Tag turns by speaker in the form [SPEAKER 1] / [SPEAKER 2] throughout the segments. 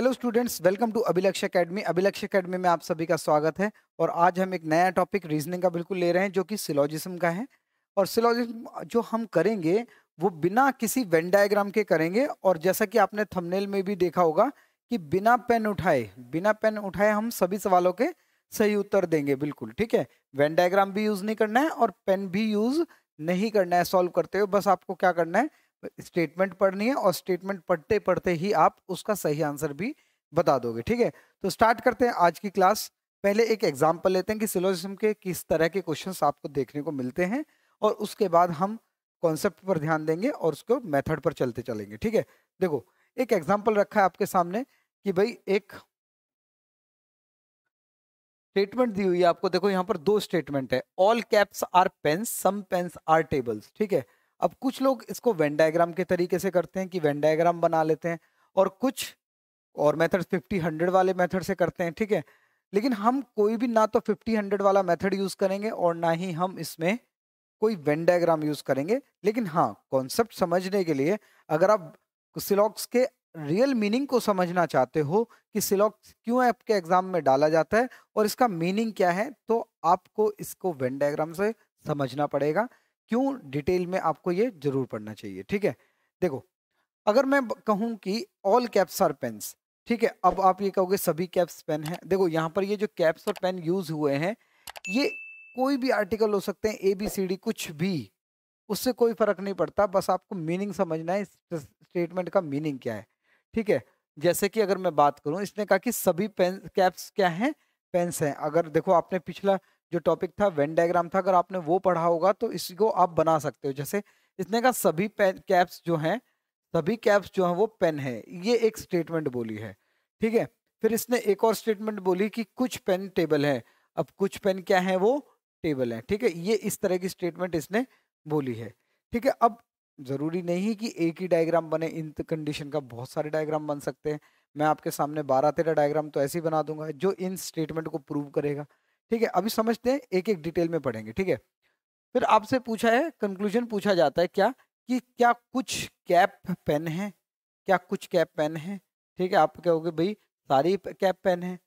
[SPEAKER 1] hello students welcome to Abhilaksh academy Abhilaksh academy में आप सभी का स्वागत है और आज हम एक नया टॉपिक रीजनिंग का बिल्कुल ले रहे हैं जो कि सिलोजिज्म का है और सिलोजिज्म जो हम करेंगे वो बिना किसी वेन डायग्राम के करेंगे और जैसा कि आपने थंबनेल में भी देखा होगा कि बिना पेन उठाए बिना पेन उठाए हम सभी सवालों के सही उत्तर देंगे बिल्कुल ठीक है वेन डायग्राम भी यूज़ नहीं करना है और पेन भी यूज़ नहीं करना है सॉल्व करते हुए बस आपको क्या करना है स्टेटमेंट पढ़नी है और स्टेटमेंट पढ़ते पढ़ते ही आप उसका सही आंसर भी बता दोगे ठीक है तो स्टार्ट करते हैं आज की क्लास पहले एक एग्जाम्पल लेते हैं कि सिलोजिज्म के किस तरह के क्वेश्चन आपको देखने को मिलते हैं और उसके बाद हम कॉन्सेप्ट पर ध्यान देंगे और उसको मेथड पर चलते चलेंगे ठीक है देखो एक एग्जाम्पल रखा है आपके सामने कि भाई एक स्टेटमेंट दी हुई है आपको देखो यहाँ पर दो स्टेटमेंट है all caps are pens some pens are tables ठीक है अब कुछ लोग इसको वेन डायग्राम के तरीके से करते हैं कि वेन डायग्राम बना लेते हैं और कुछ और मेथड फिफ्टी हंड्रेड वाले मेथड से करते हैं ठीक है लेकिन हम कोई भी ना तो फिफ्टी हंड्रेड वाला मेथड यूज़ करेंगे और ना ही हम इसमें कोई वेन डायग्राम यूज़ करेंगे लेकिन हाँ कॉन्सेप्ट समझने के लिए अगर आप सिलॉक्स के रियल मीनिंग को समझना चाहते हो कि सिलॉक्स क्यों आपके एग्जाम में डाला जाता है और इसका मीनिंग क्या है तो आपको इसको वेन डायग्राम से समझना पड़ेगा क्यों डिटेल में आपको ये जरूर पढ़ना चाहिए ठीक है देखो अगर मैं कहूँ कि ऑल कैप्स आर पेन्स ठीक है अब आप ये कहोगे सभी कैप्स पेन हैं देखो यहाँ पर ये जो कैप्स और पेन यूज हुए हैं ये कोई भी आर्टिकल हो सकते हैं ए बी सी डी कुछ भी उससे कोई फर्क नहीं पड़ता बस आपको मीनिंग समझना है स्टेटमेंट का मीनिंग क्या है ठीक है जैसे कि अगर मैं बात करूं इसने कहा कि सभी पेन कैप्स क्या हैं पेन्स हैं अगर देखो आपने पिछला जो टॉपिक था वेन डायग्राम था अगर आपने वो पढ़ा होगा तो इसको आप बना सकते हो जैसे इसने कहा सभी पेन कैप्स जो हैं सभी कैप्स जो हैं वो पेन है ये एक स्टेटमेंट बोली है ठीक है फिर इसने एक और स्टेटमेंट बोली कि कुछ पेन टेबल है अब कुछ पेन क्या है वो टेबल है ठीक है ये इस तरह की स्टेटमेंट इसने बोली है ठीक है अब ज़रूरी नहीं कि एक ही डायग्राम बने इन कंडीशन का बहुत सारे डायग्राम बन सकते हैं मैं आपके सामने बारह तेरह डायग्राम तो ऐसे ही बना दूंगा जो इन स्टेटमेंट को प्रूव करेगा ठीक है अभी समझते हैं एक एक डिटेल में पढ़ेंगे ठीक है फिर आपसे पूछा है कंक्लूजन पूछा जाता है क्या कि क्या कुछ कैप पेन है क्या कुछ कैप पेन है ठीक है आप कहोगे भाई सारी कैप पेन है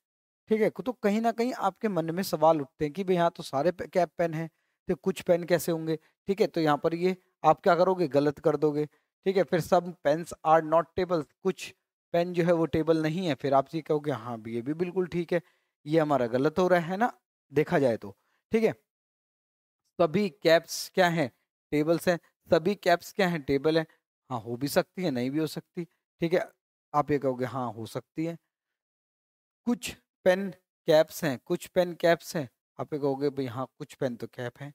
[SPEAKER 1] ठीक है तो कहीं ना कहीं आपके मन में सवाल उठते हैं कि भाई यहाँ तो सारे कैप पेन है तो कुछ पेन कैसे होंगे ठीक है तो यहाँ पर ये आप क्या करोगे गलत कर दोगे ठीक है फिर सब पेन्स आर नॉट टेबल कुछ पेन जो है वो टेबल नहीं है फिर आप ये कहोगे हाँ ये भी बिल्कुल ठीक है ये हमारा गलत हो रहा है ना देखा जाए तो ठीक है सभी कैप्स क्या हैं टेबल्स हैं सभी कैप्स क्या हैं टेबल है हाँ हो भी सकती है नहीं भी हो सकती ठीक है आप ये कहोगे हाँ हो सकती है कुछ पेन कैप्स हैं कुछ पेन कैप्स हैं आप ये कहोगे भाई हाँ कुछ पेन तो कैप हैं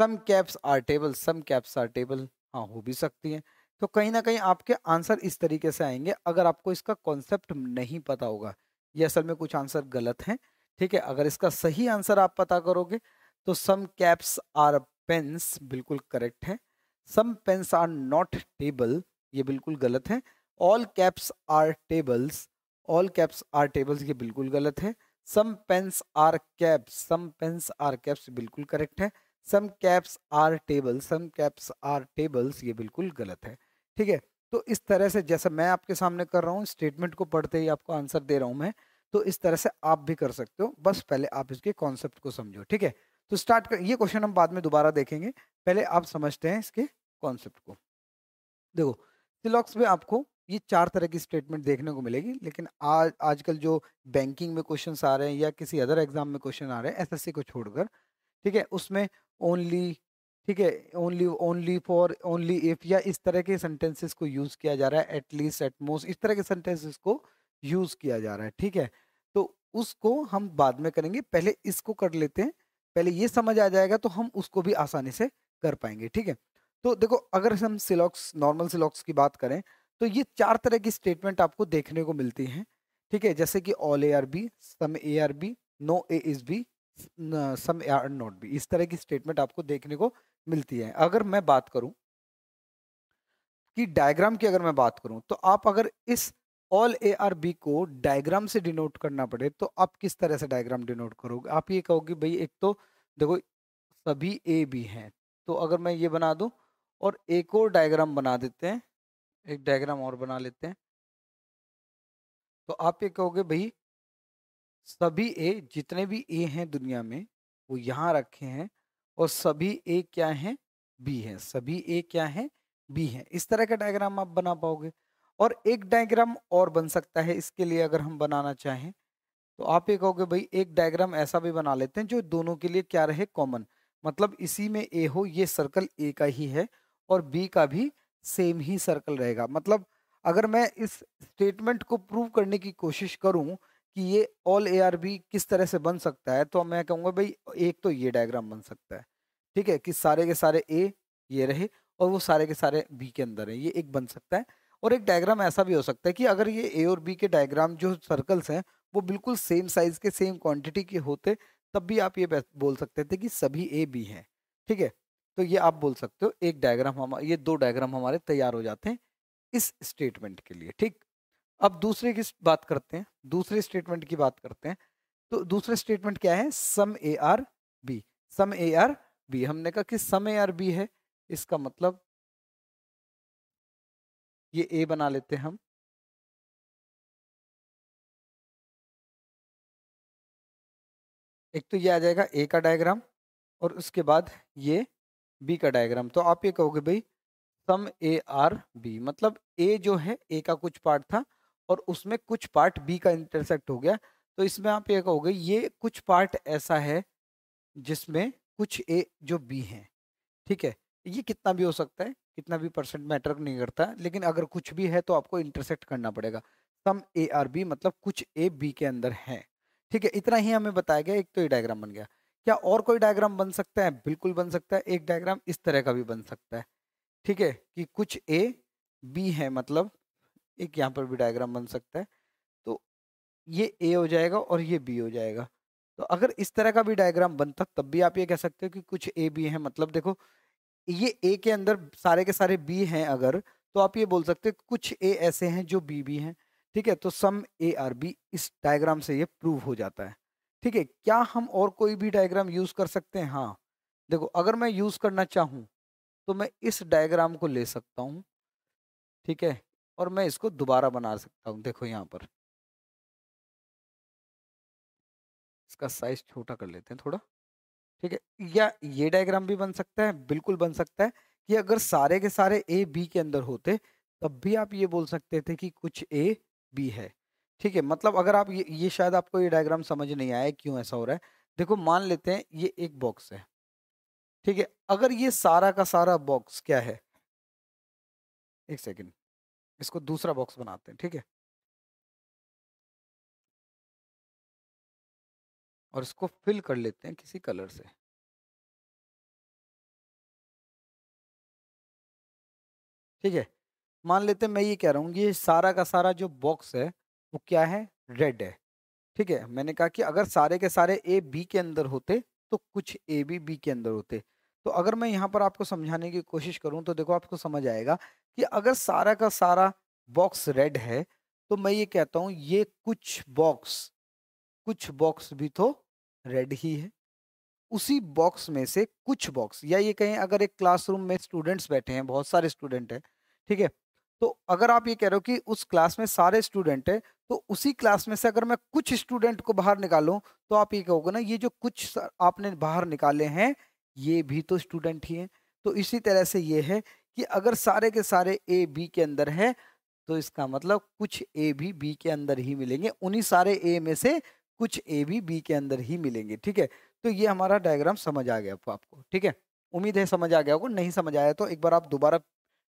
[SPEAKER 1] some caps are table some caps are table हाँ हो भी सकती हैं तो कहीं ना कहीं आपके आंसर इस तरीके से आएंगे अगर आपको इसका कॉन्सेप्ट नहीं पता होगा ये असल में कुछ आंसर गलत हैं ठीक है अगर इसका सही आंसर आप पता करोगे तो सम कैप्स आर पेंस बिल्कुल करेक्ट है some pens are not table ये बिल्कुल गलत है all caps are tables all caps are tables ये बिल्कुल गलत है some pens are caps some pens are caps बिल्कुल करेक्ट है some caps are table some caps are tables ये बिल्कुल गलत है ठीक है तो इस तरह से जैसा मैं आपके सामने कर रहा हूँ स्टेटमेंट को पढ़ते ही आपको आंसर दे रहा हूँ मैं तो इस तरह से आप भी कर सकते हो बस पहले आप इसके कॉन्सेप्ट को समझो ठीक है तो स्टार्ट कर ये क्वेश्चन हम बाद में दोबारा देखेंगे पहले आप समझते हैं इसके कॉन्सेप्ट को देखो सिलॉक्स में आपको ये चार तरह की स्टेटमेंट देखने को मिलेगी लेकिन आज आजकल जो बैंकिंग में क्वेश्चन आ रहे हैं या किसी अदर एग्जाम में क्वेश्चन आ रहे हैं एसएससी को छोड़कर ठीक है उसमें ओनली ठीक है only only for only if या इस तरह के सेंटेंसेस को यूज़ किया जा रहा है एटलीस्ट एटमोस्ट इस तरह के सेंटेंसेस को यूज़ किया जा रहा है ठीक है उसको हम बाद में करेंगे पहले इसको कर लेते हैं पहले ये समझ आ जाएगा तो हम उसको भी आसानी से कर पाएंगे ठीक है तो देखो अगर हम सिलॉक्स नॉर्मल सिलॉक्स की बात करें तो ये चार तरह की स्टेटमेंट आपको देखने को मिलती हैं ठीक है जैसे कि all A are B some A are B no A is B some A are not B इस तरह की स्टेटमेंट आपको देखने को मिलती है अगर मैं बात करूं कि डायग्राम की अगर मैं बात करूं तो आप अगर इस ऑल ए आर बी को डायग्राम से डिनोट करना पड़े तो आप किस तरह से डायग्राम डिनोट करोगे आप ये कहोगे भाई एक तो देखो सभी ए बी हैं तो अगर मैं ये बना दूं और एक और डायग्राम बना देते हैं एक डायग्राम और बना लेते हैं तो आप ये कहोगे भाई सभी ए जितने भी ए हैं दुनिया में वो यहाँ रखे हैं और सभी ए क्या हैं बी हैं सभी ए क्या हैं बी हैं इस तरह का डायग्राम आप बना पाओगे और एक डायग्राम और बन सकता है इसके लिए अगर हम बनाना चाहें तो आप ये कहोगे भाई एक डायग्राम ऐसा भी बना लेते हैं जो दोनों के लिए क्या रहे कॉमन मतलब इसी में ए हो ये सर्कल ए का ही है और बी का भी सेम ही सर्कल रहेगा मतलब अगर मैं इस स्टेटमेंट को प्रूव करने की कोशिश करूं कि ये ऑल ए आर बी किस तरह से बन सकता है तो मैं कहूँगा भाई एक तो ये डायग्राम बन सकता है ठीक है कि सारे के सारे ए ये रहे और वो सारे के सारे बी के अंदर है ये एक बन सकता है और एक डायग्राम ऐसा भी हो सकता है कि अगर ये ए और बी के डायग्राम जो सर्कल्स हैं वो बिल्कुल सेम साइज़ के सेम क्वांटिटी के होते तब भी आप ये बोल सकते थे कि सभी ए बी हैं ठीक है तो ये आप बोल सकते हो एक डायग्राम हम ये दो डायग्राम हमारे तैयार हो जाते हैं इस स्टेटमेंट के लिए ठीक अब दूसरे की बात करते हैं दूसरे स्टेटमेंट की बात करते हैं तो दूसरा स्टेटमेंट क्या है some A are
[SPEAKER 2] B some A are B हमने कहा कि सम ए आर बी है इसका मतलब ये ए बना लेते हैं हम एक तो ये आ जाएगा ए का डायग्राम और उसके बाद ये बी का डायग्राम तो आप ये कहोगे भाई
[SPEAKER 1] सम ए आर बी मतलब ए जो है ए का कुछ पार्ट था और उसमें कुछ पार्ट बी का इंटरसेक्ट हो गया तो इसमें आप ये कहोगे ये कुछ पार्ट ऐसा है जिसमें कुछ ए जो बी है ठीक है ये कितना भी हो सकता है कितना भी परसेंट मैटर नहीं करता लेकिन अगर कुछ भी है तो आपको इंटरसेक्ट करना पड़ेगा सम ए आर बी मतलब कुछ ए बी के अंदर है ठीक है इतना ही हमें बताया गया एक तो ये डायग्राम बन गया क्या और कोई डायग्राम बन सकता है बिल्कुल बन सकता है एक डायग्राम इस तरह का भी बन सकता है ठीक है कि कुछ ए बी है मतलब एक यहाँ पर भी डायग्राम बन सकता है तो ये ए हो जाएगा और ये बी हो जाएगा तो अगर इस तरह का भी डायग्राम बनता तब भी आप ये कह सकते हो कि कुछ ए बी है मतलब देखो ये ए के अंदर सारे के सारे बी हैं अगर तो आप ये बोल सकते हैं कुछ ए ऐसे हैं जो बी बी हैं ठीक है तो सम ए आर बी इस डायग्राम से ये प्रूव हो जाता है ठीक है क्या हम और कोई भी डायग्राम यूज़ कर सकते हैं हाँ देखो अगर मैं यूज़ करना चाहूँ तो मैं इस डायग्राम को ले
[SPEAKER 2] सकता हूँ ठीक है और मैं इसको दोबारा बना सकता हूँ देखो यहाँ पर इसका साइज छोटा कर लेते हैं थोड़ा
[SPEAKER 1] ठीक है या ये डायग्राम भी बन सकता है बिल्कुल बन सकता है कि अगर सारे के सारे ए बी के अंदर होते तब भी आप ये बोल सकते थे कि कुछ ए बी है ठीक है मतलब अगर आप ये ये शायद आपको ये डायग्राम समझ नहीं आया क्यों ऐसा हो रहा है देखो मान लेते हैं ये एक बॉक्स है ठीक है अगर ये सारा का सारा बॉक्स क्या है
[SPEAKER 2] एक सेकेंड इसको दूसरा बॉक्स बनाते हैं ठीक है और इसको फिल कर लेते हैं किसी कलर से ठीक है मान लेते हैं मैं ये कह रहा हूँ ये सारा का सारा जो बॉक्स है वो क्या
[SPEAKER 1] है रेड है ठीक है मैंने कहा कि अगर सारे के सारे ए बी के अंदर होते तो कुछ ए बी बी के अंदर होते तो अगर मैं यहाँ पर आपको समझाने की कोशिश करूँ तो देखो आपको समझ आएगा कि अगर सारा का सारा बॉक्स रेड है तो मैं ये कहता हूँ ये कुछ बॉक्स कुछ बॉक्स भी तो रेड ही है उसी बॉक्स में से कुछ बॉक्स या ये कहें अगर एक क्लासरूम में स्टूडेंट्स बैठे हैं बहुत सारे स्टूडेंट हैं ठीक है तो अगर आप ये कह रहे हो कि उस क्लास में सारे स्टूडेंट हैं तो उसी क्लास में से अगर मैं कुछ स्टूडेंट को बाहर निकालूं तो आप ये कहोगे ना ये जो कुछ आपने बाहर निकाले हैं ये भी तो स्टूडेंट ही हैं तो इसी तरह से ये है कि अगर सारे के सारे ए बी के अंदर है तो इसका मतलब कुछ ए भी बी के अंदर ही मिलेंगे उन्हीं सारे ए में से कुछ ए भी बी के अंदर ही मिलेंगे ठीक है तो ये हमारा डायग्राम समझ आ गया आपको ठीक है उम्मीद है समझ आ गया होगा नहीं समझ आया तो एक बार आप दोबारा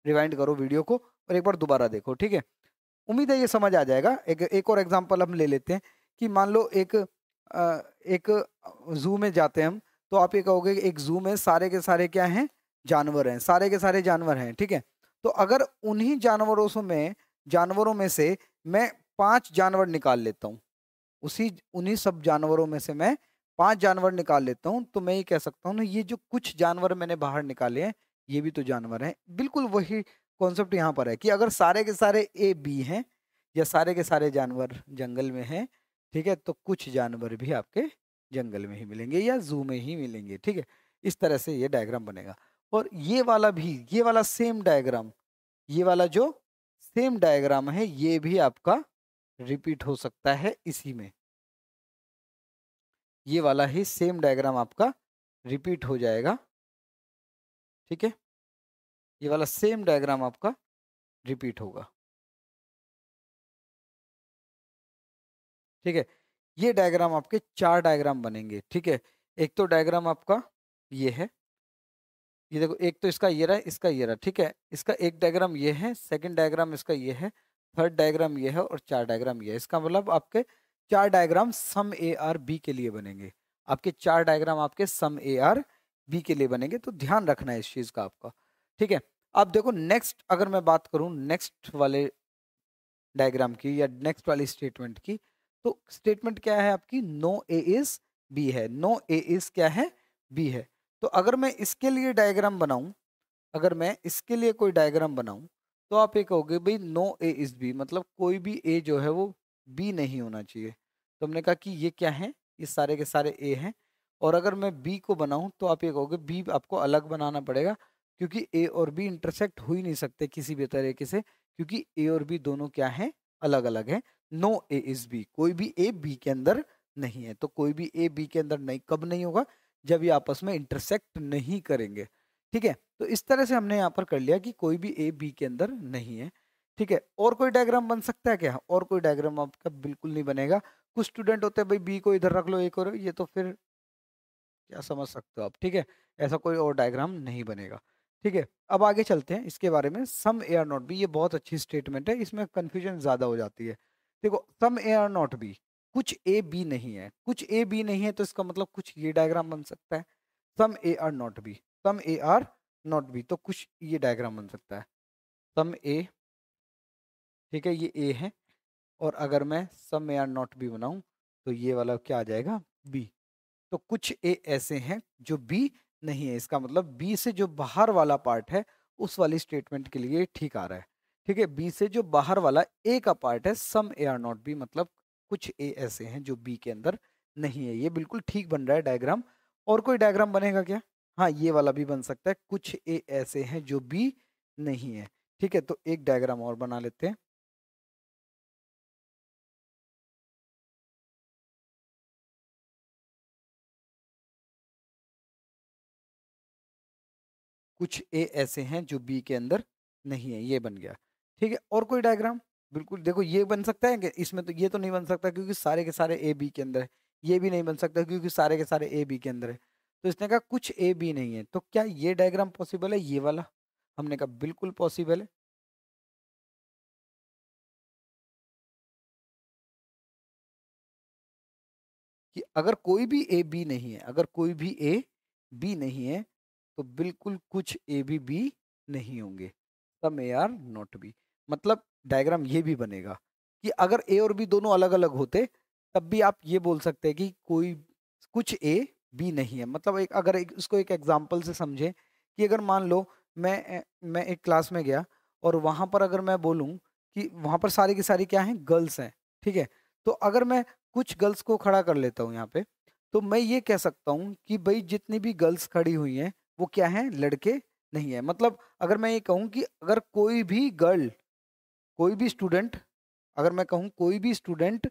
[SPEAKER 1] रिवाइंड करो वीडियो को और एक बार दोबारा देखो ठीक है उम्मीद है ये समझ आ जाएगा एक एक और एग्जाम्पल हम ले लेते हैं कि मान लो एक आ, एक जू में जाते हैं हम तो आप ये कहोगे एक जू में सारे के सारे क्या हैं जानवर हैं सारे के सारे जानवर हैं ठीक है तो अगर उन्हीं जानवरों में जानवरों में से मैं पांच जानवर निकाल लेता हूँ उसी उन्हीं सब जानवरों में से मैं पांच जानवर निकाल लेता हूँ तो मैं ये कह सकता हूँ ना ये जो कुछ जानवर मैंने बाहर निकाले हैं ये भी तो जानवर हैं बिल्कुल वही कॉन्सेप्ट यहाँ पर है कि अगर सारे के सारे ए बी हैं या सारे के सारे जानवर जंगल में हैं ठीक है तो कुछ जानवर भी आपके जंगल में ही मिलेंगे या जू में ही मिलेंगे ठीक है इस तरह से ये डायग्राम बनेगा और ये वाला भी ये वाला सेम डायग्राम ये वाला जो सेम डायग्राम है ये भी आपका रिपीट हो
[SPEAKER 2] सकता है इसी में ये वाला ही सेम डायग्राम आपका रिपीट हो जाएगा ठीक है ये वाला सेम डायग्राम आपका रिपीट होगा ठीक है ये डायग्राम आपके चार डायग्राम बनेंगे ठीक है एक तो डायग्राम
[SPEAKER 1] आपका ये है ये देखो एक तो इसका ये रहा इसका ये रहा ठीक है इसका एक डायग्राम ये है सेकंड डायग्राम इसका ये है थर्ड डायग्राम ये है और चार डायग्राम ये है इसका मतलब आपके चार diagram some A are B के लिए बनेंगे आपके चार डायग्राम आपके सम ए आर बी के लिए बनेंगे तो ध्यान रखना है इस चीज़ का आपका ठीक है अब देखो नेक्स्ट अगर मैं बात करूँ नेक्स्ट वाले डायग्राम की या नेक्स्ट वाली स्टेटमेंट की तो स्टेटमेंट क्या है आपकी नो ए इज बी है नो ए इज क्या है बी है तो अगर मैं इसके लिए डायग्राम बनाऊं अगर मैं इसके लिए कोई डायग्राम बनाऊं तो आप ये कहोगे भाई नो ए इज बी मतलब कोई भी ए जो है वो बी नहीं होना चाहिए तो हमने कहा कि ये क्या है ये सारे के सारे ए हैं और अगर मैं बी को बनाऊं तो आप ये कहोगे बी आपको अलग बनाना पड़ेगा क्योंकि ए और बी इंटरसेक्ट हो ही नहीं सकते किसी भी तरीके से क्योंकि ए और बी दोनों क्या हैं अलग अलग हैं नो ए इज बी कोई भी ए बी के अंदर नहीं है तो कोई भी ए बी के अंदर नहीं कब नहीं होगा जब ये आपस में इंटरसेक्ट नहीं करेंगे ठीक है तो इस तरह से हमने यहाँ पर कर लिया कि कोई भी ए बी के अंदर नहीं है ठीक है और कोई डायग्राम बन सकता है क्या और कोई डायग्राम आपका बिल्कुल नहीं बनेगा कुछ स्टूडेंट होते हैं भाई बी को इधर रख लो ए को ये तो फिर क्या समझ सकते हो आप ठीक है ऐसा कोई और डायग्राम नहीं बनेगा ठीक है अब आगे चलते हैं इसके बारे में some A are not B ये बहुत अच्छी स्टेटमेंट है इसमें कन्फ्यूजन ज़्यादा हो जाती है देखो some A are not B कुछ ए बी नहीं है कुछ ए बी नहीं है तो इसका मतलब कुछ ये डायग्राम बन सकता है some A are not B some A are not B तो कुछ ये डायग्राम बन सकता है सम ए ठीक है ये ए है और अगर मैं सब में आर नॉट बी बनाऊँ तो ये वाला क्या आ जाएगा बी तो कुछ ए ऐसे हैं जो बी नहीं है इसका मतलब बी से जो बाहर वाला पार्ट है उस वाली स्टेटमेंट के लिए ठीक आ रहा है ठीक है बी से जो बाहर वाला ए का पार्ट है some A are not B मतलब कुछ ए ऐसे हैं जो बी के अंदर नहीं है ये बिल्कुल ठीक बन रहा है डायग्राम और कोई डायग्राम बनेगा क्या हाँ ये वाला भी बन सकता है कुछ ए ऐसे हैं जो बी नहीं
[SPEAKER 2] है ठीक है तो एक डायग्राम और बना लेते हैं कुछ ए ऐसे हैं जो बी के अंदर
[SPEAKER 1] नहीं है ये बन गया ठीक है और कोई डायग्राम बिल्कुल देखो ये बन सकता है कि इसमें तो ये तो नहीं बन सकता क्योंकि सारे के सारे ए बी के अंदर है ये भी नहीं बन सकता क्योंकि सारे के सारे ए बी के अंदर है
[SPEAKER 2] तो इसने कहा कुछ ए बी नहीं है तो क्या ये डायग्राम पॉसिबल है ये वाला हमने कहा बिल्कुल पॉसिबल है कि अगर कोई भी ए बी नहीं है अगर कोई भी
[SPEAKER 1] ए बी नहीं है तो बिल्कुल कुछ ए बी बी नहीं होंगे some A are not B मतलब डायग्राम ये भी बनेगा कि अगर ए और बी दोनों अलग अलग होते तब भी आप ये बोल सकते हैं कि कोई कुछ ए बी नहीं है मतलब एक अगर एक, उसको एक एग्जाम्पल से समझें कि अगर मान लो मैं मैं एक क्लास में गया और वहाँ पर अगर मैं बोलूँ कि वहाँ पर सारी की सारी क्या हैं गर्ल्स हैं ठीक है तो अगर मैं कुछ गर्ल्स को खड़ा कर लेता हूँ यहाँ पे तो मैं ये कह सकता हूँ कि भाई जितनी भी गर्ल्स खड़ी हुई हैं वो क्या है लड़के नहीं है मतलब अगर मैं ये कहूँ कि अगर कोई भी गर्ल कोई भी स्टूडेंट अगर मैं कहूँ कोई भी स्टूडेंट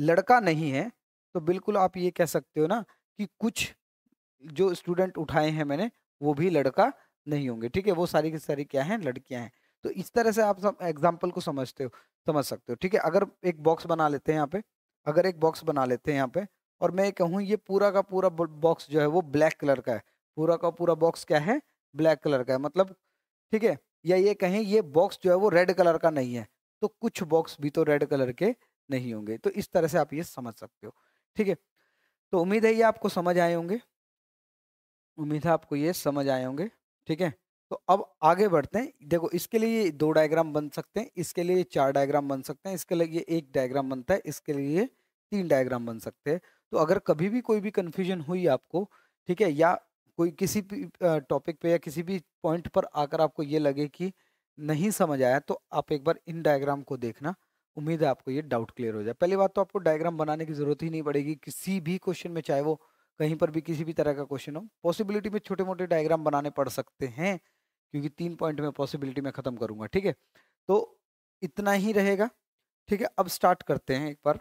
[SPEAKER 1] लड़का नहीं है तो बिल्कुल आप ये कह सकते हो ना कि कुछ जो स्टूडेंट उठाए हैं मैंने वो भी लड़का नहीं होंगे ठीक है वो सारी की सारी क्या हैं लड़कियां हैं तो इस तरह से आप सब एग्जाम्पल को समझते हो समझ सकते हो ठीक है अगर एक बॉक्स बना लेते हैं यहाँ पे अगर एक बॉक्स बना लेते हैं यहाँ पे और मैं कहूँ ये पूरा का पूरा बॉक्स जो है वो ब्लैक कलर का है पूरा का पूरा बॉक्स क्या है ब्लैक कलर का है मतलब ठीक है या ये कहें ये बॉक्स जो है वो रेड कलर का नहीं है तो कुछ बॉक्स भी तो रेड कलर के नहीं होंगे तो इस तरह से आप ये समझ सकते हो ठीक है तो उम्मीद है ये आपको समझ आए होंगे उम्मीद है आपको ये समझ आए होंगे ठीक है तो अब आगे बढ़ते हैं देखो इसके लिए दो डायग्राम बन सकते हैं इसके लिए चार डायग्राम बन सकते हैं इसके लिए एक डायग्राम बनता है इसके लिए तीन डायग्राम बन सकते हैं तो अगर कभी भी कोई भी कन्फ्यूजन हुई आपको ठीक है या कोई किसी भी टॉपिक पे या किसी भी पॉइंट पर आकर आपको ये लगे कि नहीं समझ आया तो आप एक बार इन डायग्राम को देखना उम्मीद है आपको ये डाउट क्लियर हो जाए पहली बात तो आपको डायग्राम बनाने की ज़रूरत ही नहीं पड़ेगी किसी भी क्वेश्चन में चाहे वो कहीं पर भी किसी भी तरह का क्वेश्चन हो पॉसिबिलिटी में छोटे मोटे डायग्राम बनाने पड़ सकते हैं क्योंकि तीन पॉइंट में पॉसिबिलिटी में ख़त्म
[SPEAKER 2] करूँगा ठीक है तो इतना ही रहेगा ठीक है अब स्टार्ट करते हैं एक बार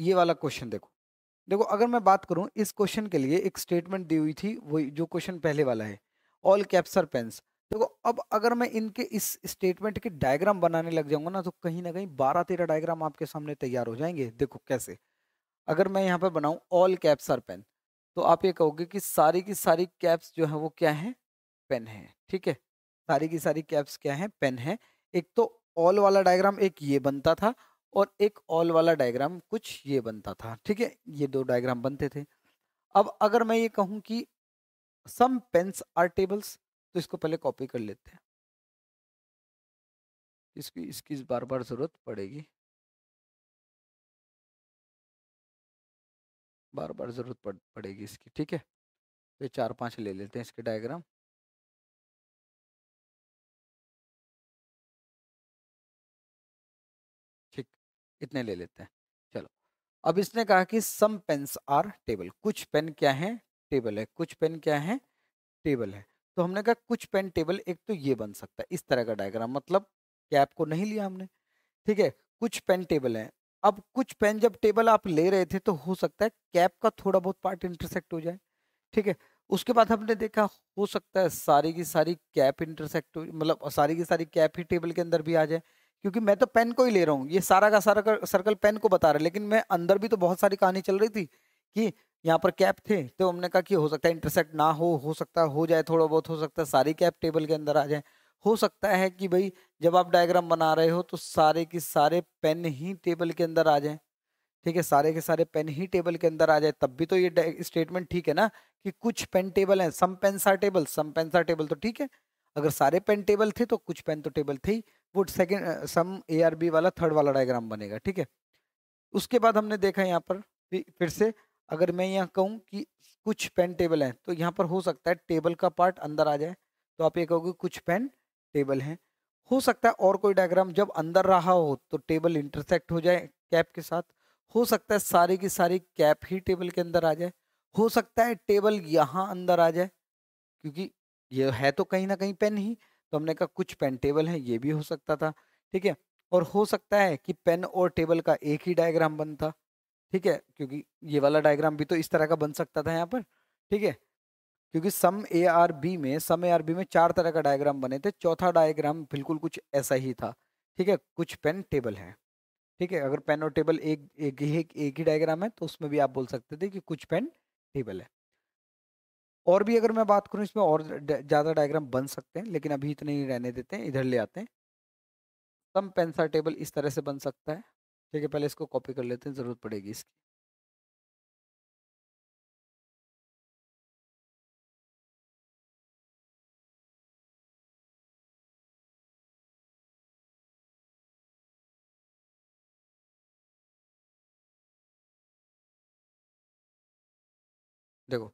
[SPEAKER 2] ये वाला क्वेश्चन देखो देखो
[SPEAKER 1] अगर मैं बात करूं इस क्वेश्चन के लिए एक स्टेटमेंट दी हुई थी वही जो क्वेश्चन पहले वाला है ऑल कैप्स आर देखो अब अगर मैं इनके इस स्टेटमेंट के डायग्राम बनाने लग जाऊंगा ना तो कहीं ना कहीं बारह तेरह डायग्राम आपके सामने तैयार हो जाएंगे देखो कैसे अगर मैं यहाँ पर बनाऊँ ऑल कैप्स आर पेन तो आप ये कहोगे कि सारी की सारी कैप्स जो है वो क्या है पेन है ठीक है सारी की सारी कैप्स क्या है पेन है एक तो ऑल वाला डायग्राम एक ये बनता था और एक ऑल वाला डायग्राम कुछ ये बनता था ठीक है ये दो डायग्राम बनते थे अब अगर मैं ये कहूँ कि सम पेंस आर टेबल्स
[SPEAKER 2] तो इसको पहले कॉपी कर लेते हैं इसकी इसकी बार बार ज़रूरत पड़ेगी बार बार ज़रूरत पड़ पड़ेगी इसकी ठीक है तो चार पांच ले लेते हैं इसके डायग्राम इतने ले लेते हैं चलो अब इसने कहा कि सम पेन्स
[SPEAKER 1] आर टेबल कुछ पेन क्या है टेबल है कुछ पेन क्या है टेबल है तो हमने कहा कुछ पेन टेबल एक तो ये बन सकता है इस तरह का डायग्राम मतलब कैप को नहीं लिया हमने ठीक है कुछ पेन टेबल है अब कुछ पेन जब टेबल आप ले रहे थे तो हो सकता है कैप का थोड़ा बहुत पार्ट इंटरसेक्ट हो जाए ठीक है उसके बाद हमने देखा हो सकता है सारी की सारी कैप इंटरसेक्ट मतलब सारी की सारी कैप ही टेबल के अंदर भी आ जाए क्योंकि मैं तो पेन को ही ले रहा हूँ ये सारा का सारा का सर्कल पेन को बता रहा है लेकिन मैं अंदर भी तो बहुत सारी कहानी चल रही थी कि यहाँ पर कैप थे तो हमने कहा कि हो सकता है इंटरसेक्ट ना हो हो सकता है हो जाए थोड़ा बहुत हो सकता है सारी कैप टेबल के अंदर आ जाए हो सकता है कि भाई जब आप डायग्राम बना रहे हो तो सारे के सारे पेन ही टेबल के अंदर आ जाए ठीक है सारे के सारे पेन ही टेबल के अंदर आ जाए तब भी तो ये स्टेटमेंट ठीक है ना कि कुछ पेन टेबल हैं some pen are table some pen are table तो ठीक है अगर सारे पेन टेबल थे तो कुछ पेन तो टेबल थे ही वो second some A are B वाला थर्ड वाला डायग्राम बनेगा ठीक है उसके बाद हमने देखा यहाँ पर फिर से अगर मैं यहाँ कहूँ कि कुछ पेन टेबल हैं तो यहाँ पर हो सकता है टेबल का पार्ट अंदर आ जाए तो आप ये कहोगे कुछ पेन टेबल हैं हो सकता है और कोई डायग्राम जब अंदर रहा हो तो टेबल इंटरसेक्ट हो जाए कैप के साथ हो सकता है सारी की सारी कैप ही टेबल के अंदर आ जाए हो सकता है टेबल यहाँ अंदर आ जाए क्योंकि ये है तो कहीं ना कहीं पेन ही तो हमने कहा कुछ पेन टेबल है ये भी हो सकता था ठीक है और हो सकता है कि पेन और टेबल का एक ही डायग्राम बनता ठीक है क्योंकि ये वाला डायग्राम भी तो इस तरह का बन सकता था यहाँ पर ठीक है क्योंकि सम ए आर बी में सम ए आर बी में चार तरह का डायग्राम बने थे चौथा डायग्राम बिल्कुल कुछ ऐसा ही था ठीक है कुछ पेन टेबल है ठीक है अगर पेन और टेबल एक एक, एक, एक ही डायग्राम है तो उसमें भी आप बोल सकते थे कि कुछ पेन टेबल है और भी अगर मैं बात करूँ इसमें और ज़्यादा डायग्राम बन सकते हैं लेकिन अभी इतने ही रहने देते हैं इधर ले आते हैं सम पेंसर टेबल
[SPEAKER 2] इस तरह से बन सकता है ठीक है पहले इसको कॉपी कर लेते हैं ज़रूरत पड़ेगी इसकी देखो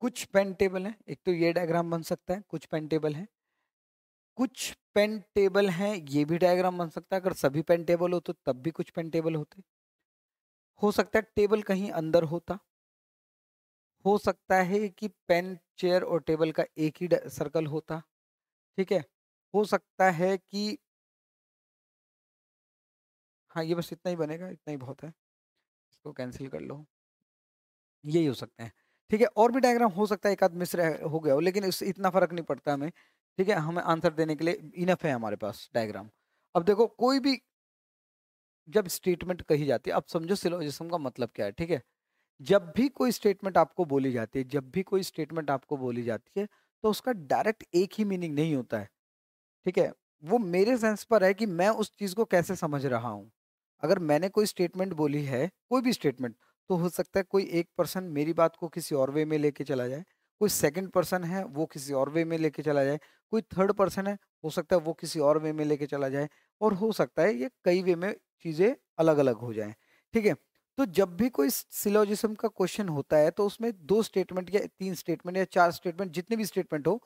[SPEAKER 2] कुछ पेन टेबल हैं एक तो ये डायग्राम बन सकता
[SPEAKER 1] है कुछ पेन टेबल हैं कुछ पेन टेबल हैं ये भी डायग्राम बन सकता है अगर सभी पेन टेबल हो तो तब भी कुछ पेन टेबल होते हो सकता है टेबल कहीं अंदर होता हो सकता है कि पेन चेयर और टेबल का एक ही
[SPEAKER 2] सर्कल होता ठीक है हो सकता है कि हाँ ये बस इतना ही बनेगा इतना ही बहुत है इसको कैंसिल कर लो
[SPEAKER 1] यही हो सकते हैं ठीक है और भी डायग्राम हो सकता है एक आध मिस हो गया हो लेकिन इस इतना फर्क नहीं पड़ता हमें ठीक है हमें आंसर देने के लिए इनफ है हमारे पास डायग्राम अब देखो कोई भी जब स्टेटमेंट कही जाती है अब समझो सिलोजिज्म का मतलब क्या है ठीक है जब भी कोई स्टेटमेंट आपको बोली जाती है जब भी कोई स्टेटमेंट आपको बोली जाती है तो उसका डायरेक्ट एक ही मीनिंग नहीं होता है ठीक है वो मेरे सेंस पर है कि मैं उस चीज़ को कैसे समझ रहा हूँ अगर मैंने कोई स्टेटमेंट बोली है कोई भी स्टेटमेंट तो हो सकता है कोई एक पर्सन मेरी बात को किसी और वे में लेके चला जाए कोई सेकंड पर्सन है वो किसी और वे में लेके चला जाए कोई थर्ड पर्सन है हो सकता है वो किसी और वे में लेके चला जाए और हो सकता है ये कई वे में चीज़ें अलग अलग हो जाए ठीक है तो जब भी कोई सिलोजिज्म का क्वेश्चन होता है तो उसमें दो स्टेटमेंट या तीन स्टेटमेंट या चार स्टेटमेंट जितने भी स्टेटमेंट हो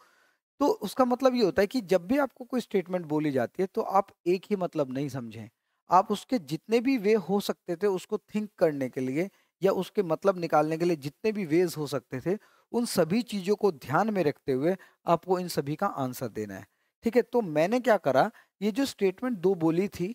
[SPEAKER 1] तो उसका मतलब ये होता है कि जब भी आपको कोई स्टेटमेंट बोली जाती है तो आप एक ही मतलब नहीं समझें आप उसके जितने भी वे हो सकते थे उसको थिंक करने के लिए या उसके मतलब निकालने के लिए जितने भी वेज हो सकते थे उन सभी चीज़ों को ध्यान में रखते हुए आपको इन सभी का आंसर देना है ठीक है तो मैंने क्या करा ये जो स्टेटमेंट दो बोली थी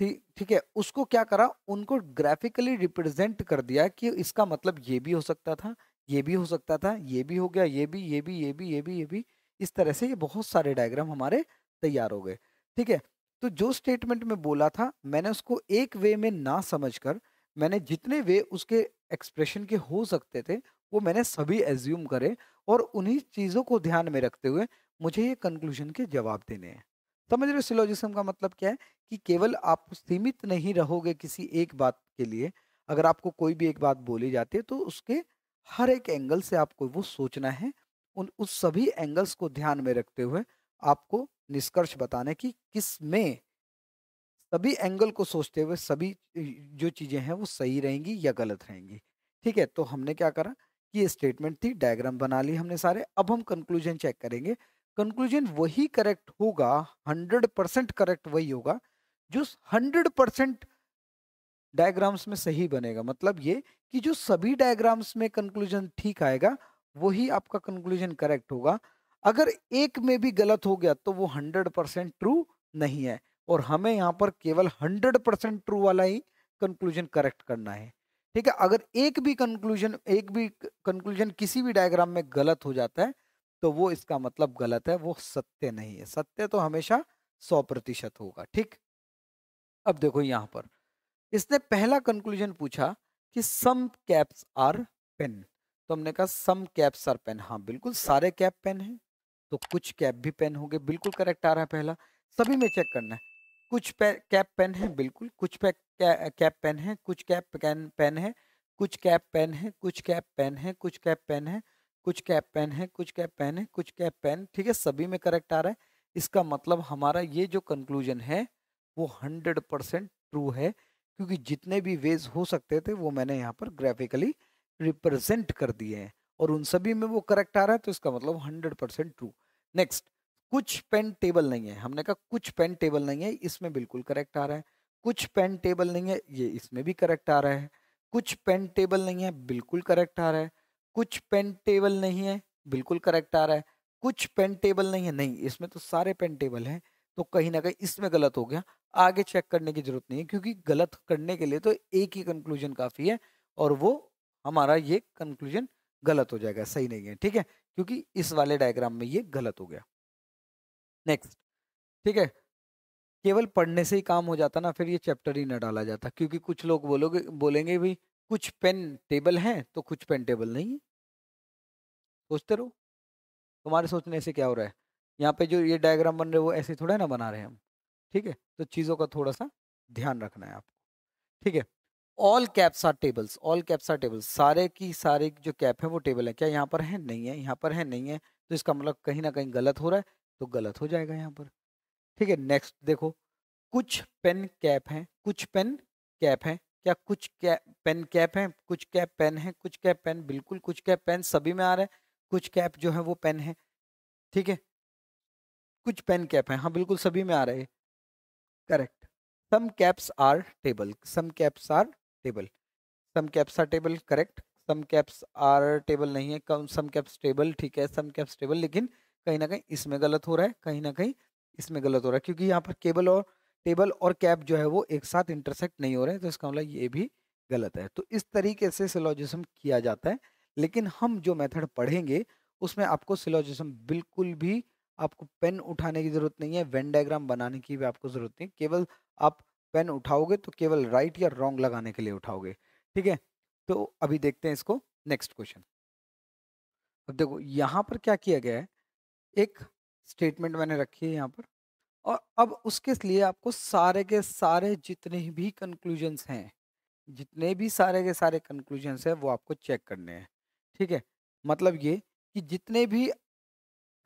[SPEAKER 1] ठीक है उसको क्या करा उनको ग्राफिकली रिप्रेजेंट कर दिया कि इसका मतलब ये भी हो सकता था ये भी हो सकता था ये भी हो गया ये भी ये भी ये भी ये भी ये भी इस तरह से ये बहुत सारे डायग्राम हमारे तैयार हो गए ठीक है तो जो स्टेटमेंट में बोला था मैंने उसको एक वे में ना समझ कर मैंने जितने वे उसके एक्सप्रेशन के हो सकते थे वो मैंने सभी एज्यूम करे और उन्हीं चीज़ों को ध्यान में रखते हुए मुझे ये कंक्लूजन के जवाब देने हैं समझ रहे सिलोजिज्म का मतलब क्या है कि केवल आप सीमित नहीं रहोगे किसी एक बात के लिए अगर आपको कोई भी एक बात बोली जाती है तो उसके हर एक एंगल से आपको वो सोचना है उन उस सभी एंगल्स को ध्यान में रखते हुए आपको निष्कर्ष बताने की किस में सभी एंगल को सोचते हुए सभी जो चीज़ें हैं वो सही रहेंगी या गलत रहेंगी ठीक है तो हमने क्या करा कि ये स्टेटमेंट थी डायग्राम बना ली हमने सारे अब हम कंक्लूजन चेक करेंगे कंक्लूजन वही करेक्ट होगा हंड्रेड परसेंट करेक्ट वही होगा जो हंड्रेड परसेंट डायग्राम्स में सही बनेगा मतलब ये कि जो सभी डायग्राम्स में कंक्लूजन ठीक आएगा वही आपका कंक्लूजन करेक्ट होगा अगर एक में भी गलत हो गया तो वो हंड्रेड परसेंट ट्रू नहीं है और हमें यहाँ पर केवल हंड्रेड परसेंट ट्रू वाला ही कंक्लूजन करेक्ट करना है ठीक है अगर एक भी कंक्लूजन एक भी कंक्लूजन किसी भी डायग्राम में गलत हो जाता है तो वो इसका मतलब गलत है वो सत्य नहीं है सत्य तो हमेशा सौ प्रतिशत होगा ठीक अब देखो यहाँ पर इसने पहला कंक्लूजन पूछा कि सम कैप्स आर पेन तो हमने कहा सम कैप्स आर पेन हाँ बिल्कुल सारे कैप पेन है तो कुछ कैप भी पेन होंगे बिल्कुल करेक्ट आ रहा है पहला सभी में चेक करना है कुछ पे, कैप पेन है बिल्कुल कुछ पे कैप पेन है कुछ कैप पेन है कुछ कैप पेन है कुछ कैप पेन है कुछ कैप पेन है कुछ कैप पेन है कुछ कैप पेन है कुछ कैप पेन ठीक है सभी में करेक्ट आ रहा है इसका मतलब हमारा ये जो कंक्लूजन है वो हंड्रेड परसेंट ट्रू है क्योंकि जितने भी वेज हो सकते थे वो मैंने यहाँ पर ग्राफिकली रिप्रेजेंट कर दिए हैं और उन सभी में वो करेक्ट आ रहा है तो इसका मतलब हंड्रेड परसेंट ट्रू नेक्स्ट कुछ पेन टेबल नहीं है हमने कहा कुछ पेन टेबल नहीं है इसमें बिल्कुल करेक्ट आ रहा है कुछ पेन टेबल नहीं है ये इसमें भी करेक्ट आ रहा है कुछ पेन टेबल नहीं है बिल्कुल करेक्ट आ रहा है कुछ पेन टेबल नहीं है बिल्कुल करेक्ट आ रहा है कुछ पेन टेबल नहीं है नहीं इसमें तो सारे पेन टेबल हैं तो कहीं ना कहीं इसमें गलत हो गया आगे चेक करने की जरूरत नहीं है क्योंकि गलत करने के लिए तो एक ही कंक्लूजन काफ़ी है और वो हमारा ये कंक्लूजन गलत हो जाएगा सही नहीं है ठीक है क्योंकि इस वाले डायग्राम में ये गलत हो गया नेक्स्ट ठीक है केवल पढ़ने से ही काम हो जाता ना फिर ये चैप्टर ही ना डाला जाता क्योंकि कुछ लोग बोलोगे बोलेंगे भाई कुछ पेन टेबल हैं तो कुछ पेन टेबल नहीं है सोचते रहो तुम्हारे सोचने से क्या हो रहा है यहाँ पे जो ये डायग्राम बन रहे वो ऐसे थोड़ा ना बना रहे हम ठीक है तो चीज़ों का थोड़ा सा ध्यान रखना है आपको ठीक है all caps are tables all caps are tables सारे की सारे जो कैप है वो टेबल है क्या यहाँ पर है नहीं है यहाँ पर है नहीं है तो इसका मतलब कहीं ना कहीं गलत हो रहा है तो गलत हो जाएगा यहाँ पर ठीक है नेक्स्ट देखो कुछ पेन कैप हैं कुछ पेन कैप हैं क्या कुछ कैप पेन कैप हैं कुछ कैप पेन है कुछ कैप पेन बिल्कुल कुछ कैप पेन सभी में आ रहे हैं कुछ कैप जो है वो पेन है ठीक है कुछ पेन कैप है हाँ बिल्कुल सभी में आ रहे हैं correct some caps are table some caps are table some caps are table correct some caps are table नहीं है कम सम कैप्स टेबल ठीक है सम कैप्स टेबल लेकिन कहीं ना कहीं इसमें गलत हो रहा है कहीं ना कहीं इसमें गलत हो रहा है क्योंकि यहाँ पर केबल और टेबल और कैप जो है वो एक साथ इंटरसेक्ट नहीं हो रहे हैं तो इसका मतलब ये भी गलत है तो इस तरीके से सिलोजिज्म किया जाता है लेकिन हम जो मेथड पढ़ेंगे उसमें आपको सिलोजिज्म बिल्कुल भी आपको पेन उठाने की ज़रूरत नहीं है वेन डायग्राम बनाने की भी आपको ज़रूरत नहीं केवल आप पेन उठाओगे तो केवल राइट या रॉन्ग लगाने के लिए उठाओगे ठीक है तो अभी देखते हैं इसको नेक्स्ट क्वेश्चन अब देखो यहाँ पर क्या किया गया है एक स्टेटमेंट मैंने रखी है यहाँ पर और अब उसके लिए आपको सारे के सारे जितने भी कंक्लूजन्स हैं जितने भी सारे के सारे कंक्लूजन्स हैं वो आपको चेक करने हैं ठीक है मतलब ये कि जितने भी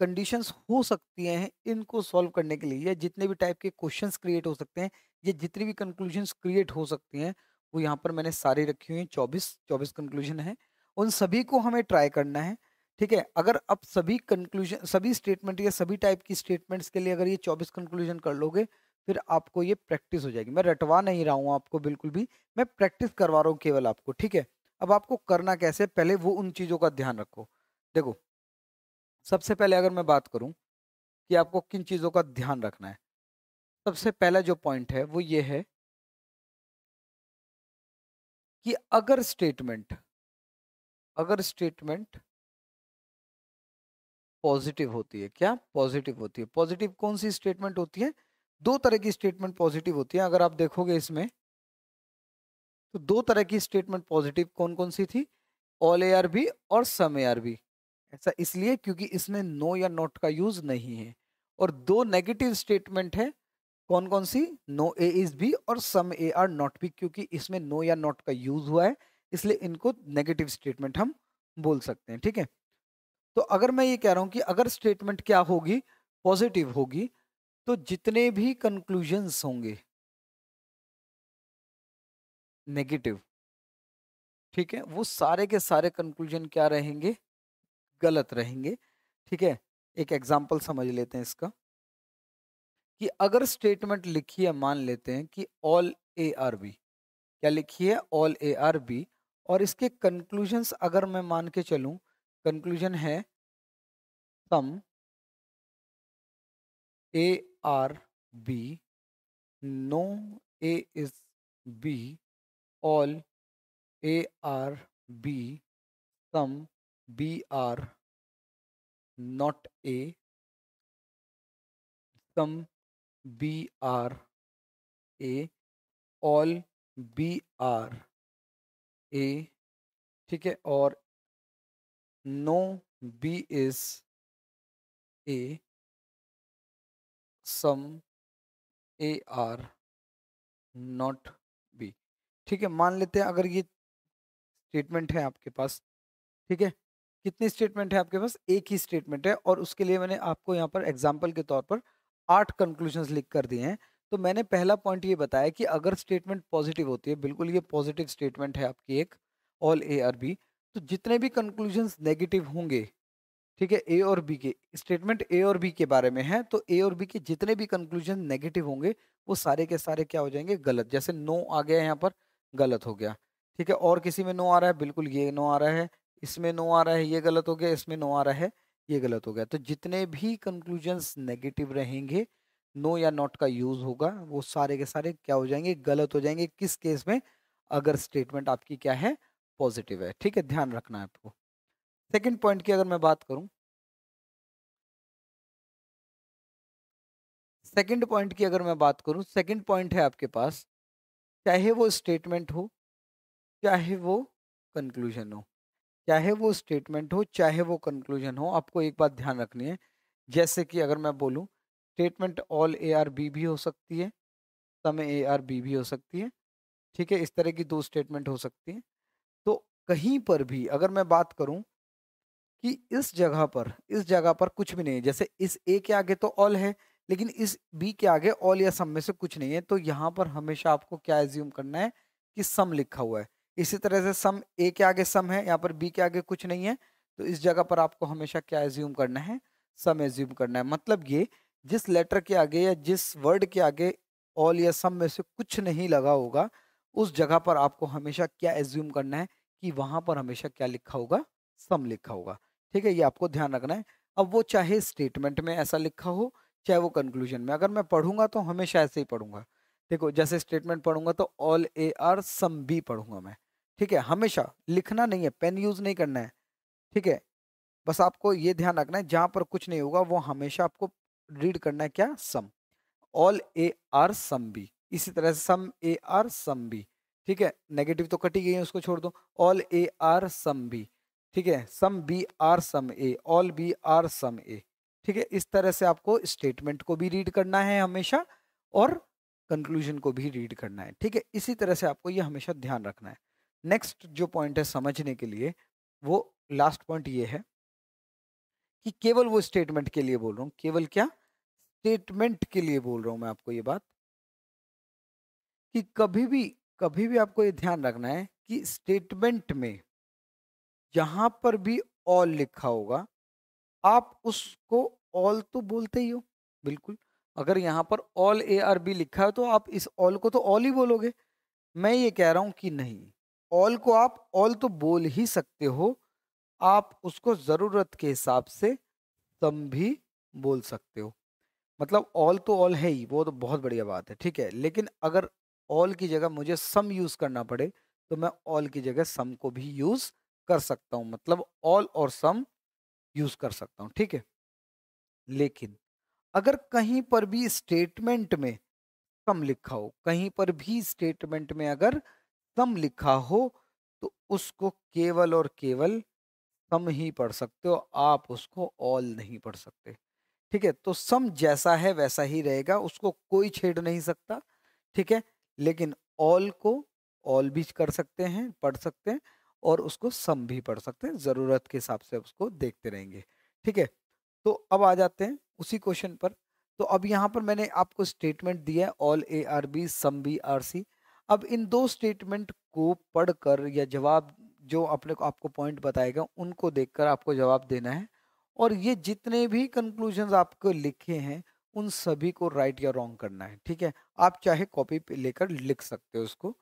[SPEAKER 1] कंडीशंस हो सकती हैं इनको सॉल्व करने के लिए या जितने भी टाइप के क्वेश्चंस क्रिएट हो सकते हैं या जितनी भी कंक्लूजन्स क्रिएट हो सकती हैं वो यहाँ पर मैंने सारी रखी हुई हैं चौबीस चौबीस कंक्लूजन है उन सभी को हमें ट्राई करना है ठीक है अगर आप सभी कंक्लूजन सभी स्टेटमेंट या सभी टाइप की स्टेटमेंट्स के लिए अगर ये चौबीस कंक्लूजन कर लोगे फिर आपको ये प्रैक्टिस हो जाएगी मैं रटवा नहीं रहा हूँ आपको बिल्कुल भी मैं प्रैक्टिस करवा रहा हूँ केवल आपको ठीक है अब आपको करना कैसे पहले वो उन चीज़ों का ध्यान रखो देखो सबसे पहले अगर मैं बात करूँ
[SPEAKER 2] कि आपको किन चीज़ों का ध्यान रखना है सबसे पहला जो पॉइंट है वो ये है कि अगर स्टेटमेंट अगर स्टेटमेंट पॉजिटिव होती है क्या
[SPEAKER 1] पॉजिटिव होती है पॉजिटिव कौन सी स्टेटमेंट होती है दो तरह की स्टेटमेंट पॉजिटिव होती है अगर आप देखोगे इसमें तो दो तरह की स्टेटमेंट पॉजिटिव कौन कौन सी थी ऑल ए आर बी और सम ए आर बी ऐसा इसलिए क्योंकि इसमें नो या नॉट का यूज नहीं है और दो नेगेटिव स्टेटमेंट है कौन कौन सी नो ए इज बी और some A are not B क्योंकि इसमें नो या नॉट का यूज हुआ है इसलिए इनको नेगेटिव स्टेटमेंट हम बोल सकते हैं ठीक है तो अगर मैं ये कह रहा हूँ कि अगर स्टेटमेंट क्या
[SPEAKER 2] होगी पॉजिटिव होगी तो जितने भी कंक्लूजन्स होंगे नेगेटिव ठीक है वो सारे के सारे कंक्लूजन क्या रहेंगे गलत रहेंगे ठीक है एक एग्जाम्पल
[SPEAKER 1] समझ लेते हैं इसका कि अगर स्टेटमेंट लिखी है मान लेते हैं कि ऑल ए आर बी क्या लिखी है ऑल ए आर बी और इसके कंक्लूजन्स
[SPEAKER 2] अगर मैं मान के चलूँ कंक्लूजन है some A are B no A is B all A are B some B are not A some B are A all B are A ठीक है और no B is A some A are not B ठीक है मान लेते हैं अगर ये स्टेटमेंट है आपके
[SPEAKER 1] पास ठीक है कितनी स्टेटमेंट है आपके पास एक ही स्टेटमेंट है और उसके लिए मैंने आपको यहाँ पर एग्जाम्पल के तौर पर आठ कंक्लूजन लिख कर दिए हैं तो मैंने पहला पॉइंट ये बताया कि अगर स्टेटमेंट पॉजिटिव होती है बिल्कुल ये पॉजिटिव स्टेटमेंट है आपकी एक ऑल ए आर बी तो जितने भी कंक्लूजन्स नेगेटिव होंगे ठीक है ए और बी के स्टेटमेंट ए और बी के बारे में है तो ए और बी के जितने भी कंक्लूजन नेगेटिव होंगे वो सारे के सारे क्या हो जाएंगे गलत जैसे नो आ गया यहाँ पर गलत हो गया ठीक है और किसी में नो आ रहा है बिल्कुल ये नो आ रहा है इसमें नो आ रहा है ये गलत हो गया इसमें नो आ रहा है ये गलत हो गया तो जितने भी कंक्लूजन्स नेगेटिव रहेंगे नो या नॉट का यूज़ होगा वो सारे के सारे क्या हो जाएंगे गलत हो जाएंगे किस केस में अगर स्टेटमेंट आपकी क्या है पॉजिटिव है ठीक है
[SPEAKER 2] ध्यान रखना है आपको सेकंड पॉइंट की अगर मैं बात करूं सेकंड पॉइंट की अगर मैं बात करूं सेकंड पॉइंट है आपके पास
[SPEAKER 1] चाहे वो स्टेटमेंट हो चाहे वो कंक्लूजन हो चाहे वो स्टेटमेंट हो चाहे वो कंक्लूजन हो आपको एक बात ध्यान रखनी है जैसे कि अगर मैं बोलूं statement all A are B भी हो सकती है सम ए आर बी भी हो सकती है ठीक है इस तरह की दो स्टेटमेंट हो सकती हैं तो कहीं पर भी अगर मैं बात करूं कि इस जगह पर इस जगह पर कुछ भी नहीं है जैसे इस ए के आगे तो ऑल है लेकिन इस बी के आगे ऑल या सम में से कुछ नहीं है तो यहाँ पर हमेशा आपको क्या एज्यूम करना है कि सम लिखा हुआ है इसी तरह से सम ए के आगे सम है यहाँ पर बी के आगे कुछ नहीं है तो इस जगह पर आपको हमेशा क्या एज्यूम करना है सम एज्यूम करना है मतलब ये जिस लेटर के आगे या जिस वर्ड के आगे ऑल या सम में से कुछ नहीं लगा होगा उस जगह पर आपको हमेशा क्या एज्यूम करना है कि वहाँ पर हमेशा क्या लिखा होगा सम लिखा होगा ठीक है ये आपको ध्यान रखना है अब वो चाहे स्टेटमेंट में ऐसा लिखा हो चाहे वो कंक्लूजन में अगर मैं पढ़ूंगा तो हमेशा ऐसे ही पढ़ूंगा देखो जैसे स्टेटमेंट पढ़ूंगा तो all A are some B पढ़ूंगा मैं ठीक है हमेशा लिखना नहीं है पेन यूज नहीं करना है ठीक है बस आपको ये ध्यान रखना है जहाँ पर कुछ नहीं होगा वो हमेशा आपको रीड करना है क्या some all A are some B इसी तरह से सम ए आर सम बी ठीक है नेगेटिव तो कटी गई है उसको छोड़ दो all A are some B ठीक है some B are some A all B are some A ठीक है इस तरह से आपको स्टेटमेंट को भी रीड करना है हमेशा और कंक्लूजन को भी रीड करना है ठीक है इसी तरह से आपको ये हमेशा ध्यान रखना है नेक्स्ट जो पॉइंट है समझने के लिए वो लास्ट पॉइंट ये है कि केवल वो स्टेटमेंट के लिए बोल रहा हूँ केवल क्या स्टेटमेंट के लिए बोल रहा हूँ मैं आपको ये बात कि कभी भी कभी भी आपको ये ध्यान रखना है कि स्टेटमेंट में यहाँ पर भी ऑल लिखा होगा आप उसको ऑल तो बोलते ही हो बिल्कुल अगर यहाँ पर ऑल ए आर बी लिखा है तो आप इस ऑल को तो ऑल ही बोलोगे मैं ये कह रहा हूँ कि नहीं ऑल को आप ऑल तो बोल ही सकते हो आप उसको ज़रूरत के हिसाब से सम भी बोल सकते हो मतलब ऑल तो ऑल है ही वो तो बहुत बढ़िया बात है ठीक है लेकिन अगर ऑल की जगह मुझे सम यूज़ करना पड़े तो मैं ऑल की जगह सम को भी यूज़ कर सकता हूं मतलब ऑल और सम यूज कर सकता हूं ठीक है लेकिन अगर कहीं पर भी स्टेटमेंट में सम लिखा हो कहीं पर भी स्टेटमेंट में अगर सम लिखा हो तो उसको केवल और केवल सम ही पढ़ सकते हो आप उसको ऑल नहीं पढ़ सकते ठीक है तो सम जैसा है वैसा ही रहेगा उसको कोई छेड़ नहीं सकता ठीक है लेकिन ऑल को ऑल भी कर सकते हैं पढ़ सकते हैं और उसको सम भी पढ़ सकते हैं ज़रूरत के हिसाब से उसको देखते रहेंगे ठीक है तो अब आ जाते हैं उसी क्वेश्चन पर तो अब यहाँ पर मैंने आपको स्टेटमेंट दिया है all A are B some B are C अब इन दो स्टेटमेंट को पढ़कर या जवाब जो अपने को आपको पॉइंट बताएगा उनको देखकर आपको जवाब देना है और ये जितने भी कंक्लूजन आपको लिखे हैं उन सभी को राइट या रॉन्ग करना है ठीक है आप चाहे कॉपी पे लेकर लिख सकते हो उसको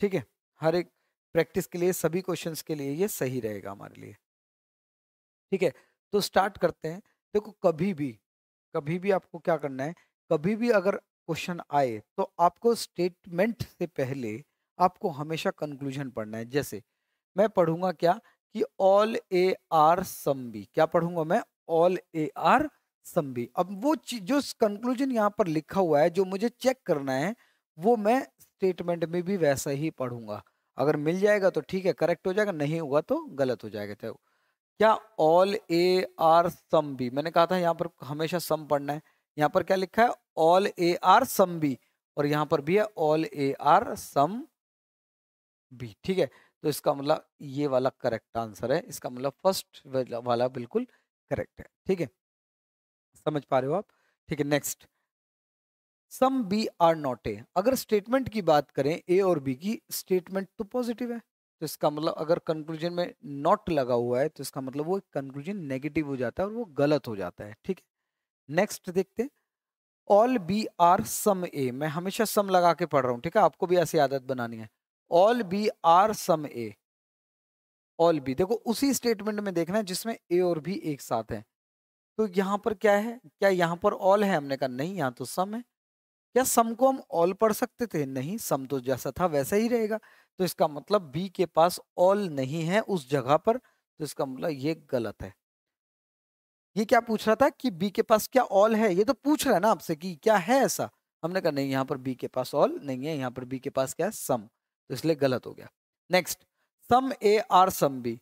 [SPEAKER 1] ठीक है हर एक प्रैक्टिस के लिए सभी क्वेश्चंस के लिए ये सही रहेगा हमारे लिए ठीक है तो स्टार्ट करते हैं देखो कभी भी कभी भी आपको क्या करना है कभी भी अगर क्वेश्चन आए तो आपको स्टेटमेंट से पहले आपको हमेशा कंक्लूजन पढ़ना है जैसे मैं पढ़ूंगा क्या कि ऑल ए आर समी क्या पढ़ूंगा मैं ऑल ए आर समी अब वो चीज जो कंक्लूजन यहाँ पर लिखा हुआ है जो मुझे चेक करना है वो मैं स्टेटमेंट में भी वैसा ही पढ़ूंगा अगर मिल जाएगा तो ठीक है करेक्ट हो जाएगा नहीं होगा तो गलत हो जाएगा चाहे तो क्या all A are some B मैंने कहा था यहाँ पर हमेशा सम पढ़ना है यहाँ पर क्या लिखा है all A are some B और यहाँ पर भी है all A are some B ठीक है तो इसका मतलब ये वाला करेक्ट आंसर है इसका मतलब फर्स्ट वाला बिल्कुल करेक्ट है ठीक है समझ पा रहे हो आप ठीक है next some B are not A अगर स्टेटमेंट की बात करें ए और बी की स्टेटमेंट तो पॉजिटिव है तो इसका मतलब अगर कंक्लूजन में नॉट लगा हुआ है तो इसका मतलब वो कंक्लूजन नेगेटिव हो जाता है और वो गलत हो जाता है ठीक है नेक्स्ट देखते हैं all B are some A मैं हमेशा सम लगा के पढ़ रहा हूँ ठीक है आपको भी ऐसी आदत बनानी है all B are some A all B देखो उसी स्टेटमेंट में देखना है जिसमें ए और बी एक साथ है तो यहाँ पर क्या है क्या यहाँ पर ऑल है हमने कहा नहीं यहाँ तो सम है क्या सम को हम ऑल पढ़ सकते थे नहीं सम तो जैसा था वैसा ही रहेगा तो इसका मतलब बी के पास ऑल नहीं है उस जगह पर तो इसका मतलब ये गलत है ये क्या पूछ रहा था कि बी के पास क्या ऑल है ये तो पूछ रहा है ना आपसे कि क्या है ऐसा हमने कहा नहीं यहाँ पर बी के पास ऑल नहीं है यहाँ पर बी के पास क्या है सम तो इसलिए गलत हो गया next some A are some B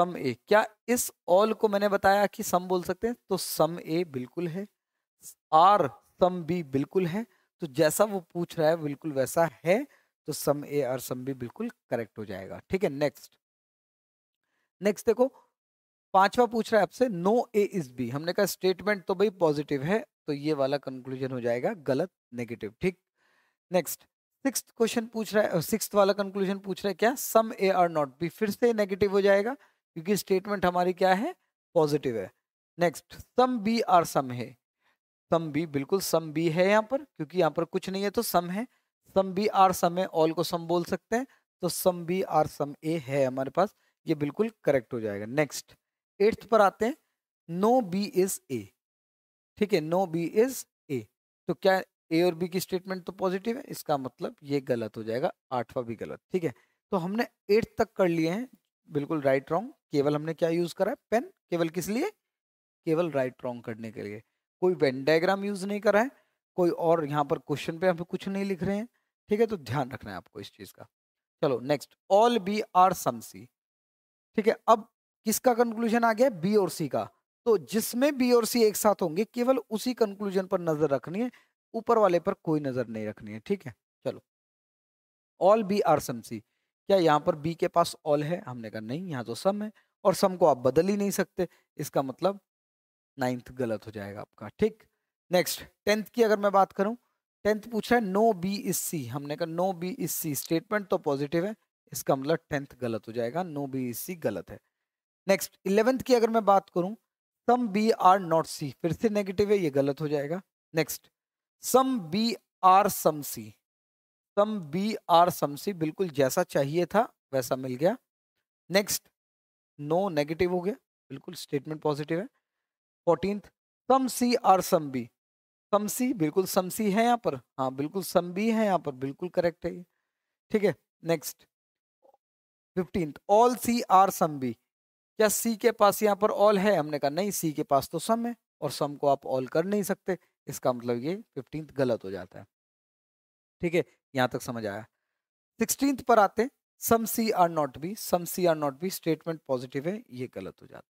[SPEAKER 1] some A क्या इस ऑल को मैंने बताया कि सम बोल सकते हैं तो सम ए बिल्कुल है आर सम बी बिल्कुल है तो जैसा वो पूछ रहा है बिल्कुल वैसा है तो सम ए और सम बी बिल्कुल करेक्ट हो जाएगा ठीक है नेक्स्ट नेक्स्ट देखो पांचवा पूछ रहा है आपसे नो ए इज बी हमने कहा स्टेटमेंट तो भाई पॉजिटिव है तो ये वाला कंक्लूजन हो जाएगा गलत नेगेटिव ठीक नेक्स्ट सिक्स क्वेश्चन पूछ रहा है सिक्स वाला कंक्लूजन पूछ रहा है क्या some A are not B फिर से नेगेटिव हो जाएगा क्योंकि स्टेटमेंट हमारी क्या है पॉजिटिव है नेक्स्ट सम बी आर सम है सम बी बिल्कुल सम बी है यहाँ पर क्योंकि यहाँ पर कुछ नहीं है तो सम है सम बी आर सम है ऑल को सम बोल सकते हैं तो सम बी आर सम ए है हमारे पास ये बिल्कुल करेक्ट हो जाएगा नेक्स्ट एट्थ पर आते हैं नो बी इज ए ठीक है नो बी इज ए तो क्या ए और बी की स्टेटमेंट तो पॉजिटिव है इसका मतलब ये गलत हो जाएगा आठवा भी गलत ठीक है तो हमने एट्थ तक कर लिए हैं बिल्कुल राइट रॉन्ग केवल हमने क्या यूज करा है पेन केवल किस लिए केवल राइट रॉन्ग करने के लिए कोई वेन डायग्राम यूज नहीं करा है कोई और यहाँ पर क्वेश्चन पे हम कुछ नहीं लिख रहे हैं ठीक है तो ध्यान रखना है आपको इस चीज का चलो next all B are some C ठीक है अब किसका कंक्लूजन आ गया बी और सी का तो जिसमें बी और सी एक साथ होंगे केवल उसी कंक्लूजन पर नजर रखनी है ऊपर वाले पर कोई नजर नहीं रखनी है ठीक है चलो all B are some C क्या यहाँ पर बी के पास ऑल है हमने कहा नहीं यहाँ तो सम है और सम को आप बदल ही नहीं सकते इसका मतलब नाइन्थ गलत हो जाएगा आपका ठीक नेक्स्ट टेंथ की अगर मैं बात करूं टेंथ पूछा है नो बी इज सी हमने कहा no B is C statement तो पॉजिटिव है इसका मतलब टेंथ गलत हो जाएगा नो बी इज सी गलत है नेक्स्ट इलेवेंथ की अगर मैं बात करूं some B are not C फिर से नेगेटिव है ये गलत हो जाएगा next some B are some C some B are some C बिल्कुल जैसा चाहिए था वैसा मिल गया नेक्स्ट नो नेगेटिव हो गया बिल्कुल स्टेटमेंट पॉजिटिव है फोर्टीन सम सी और समी बी बिल्कुल सम सी है यहाँ पर हाँ बिल्कुल सम बी है यहाँ पर बिल्कुल करेक्ट है ये ठीक है next fifteenth all C are some B क्या सी के पास यहाँ पर ऑल है हमने कहा नहीं सी के पास तो सम है और सम को आप ऑल कर नहीं सकते इसका मतलब ये फिफ्टींथ गलत हो जाता है ठीक है यहाँ तक समझ आया सिक्सटींथ पर आते some C are not B some C are not B statement positive है ये गलत हो जाता है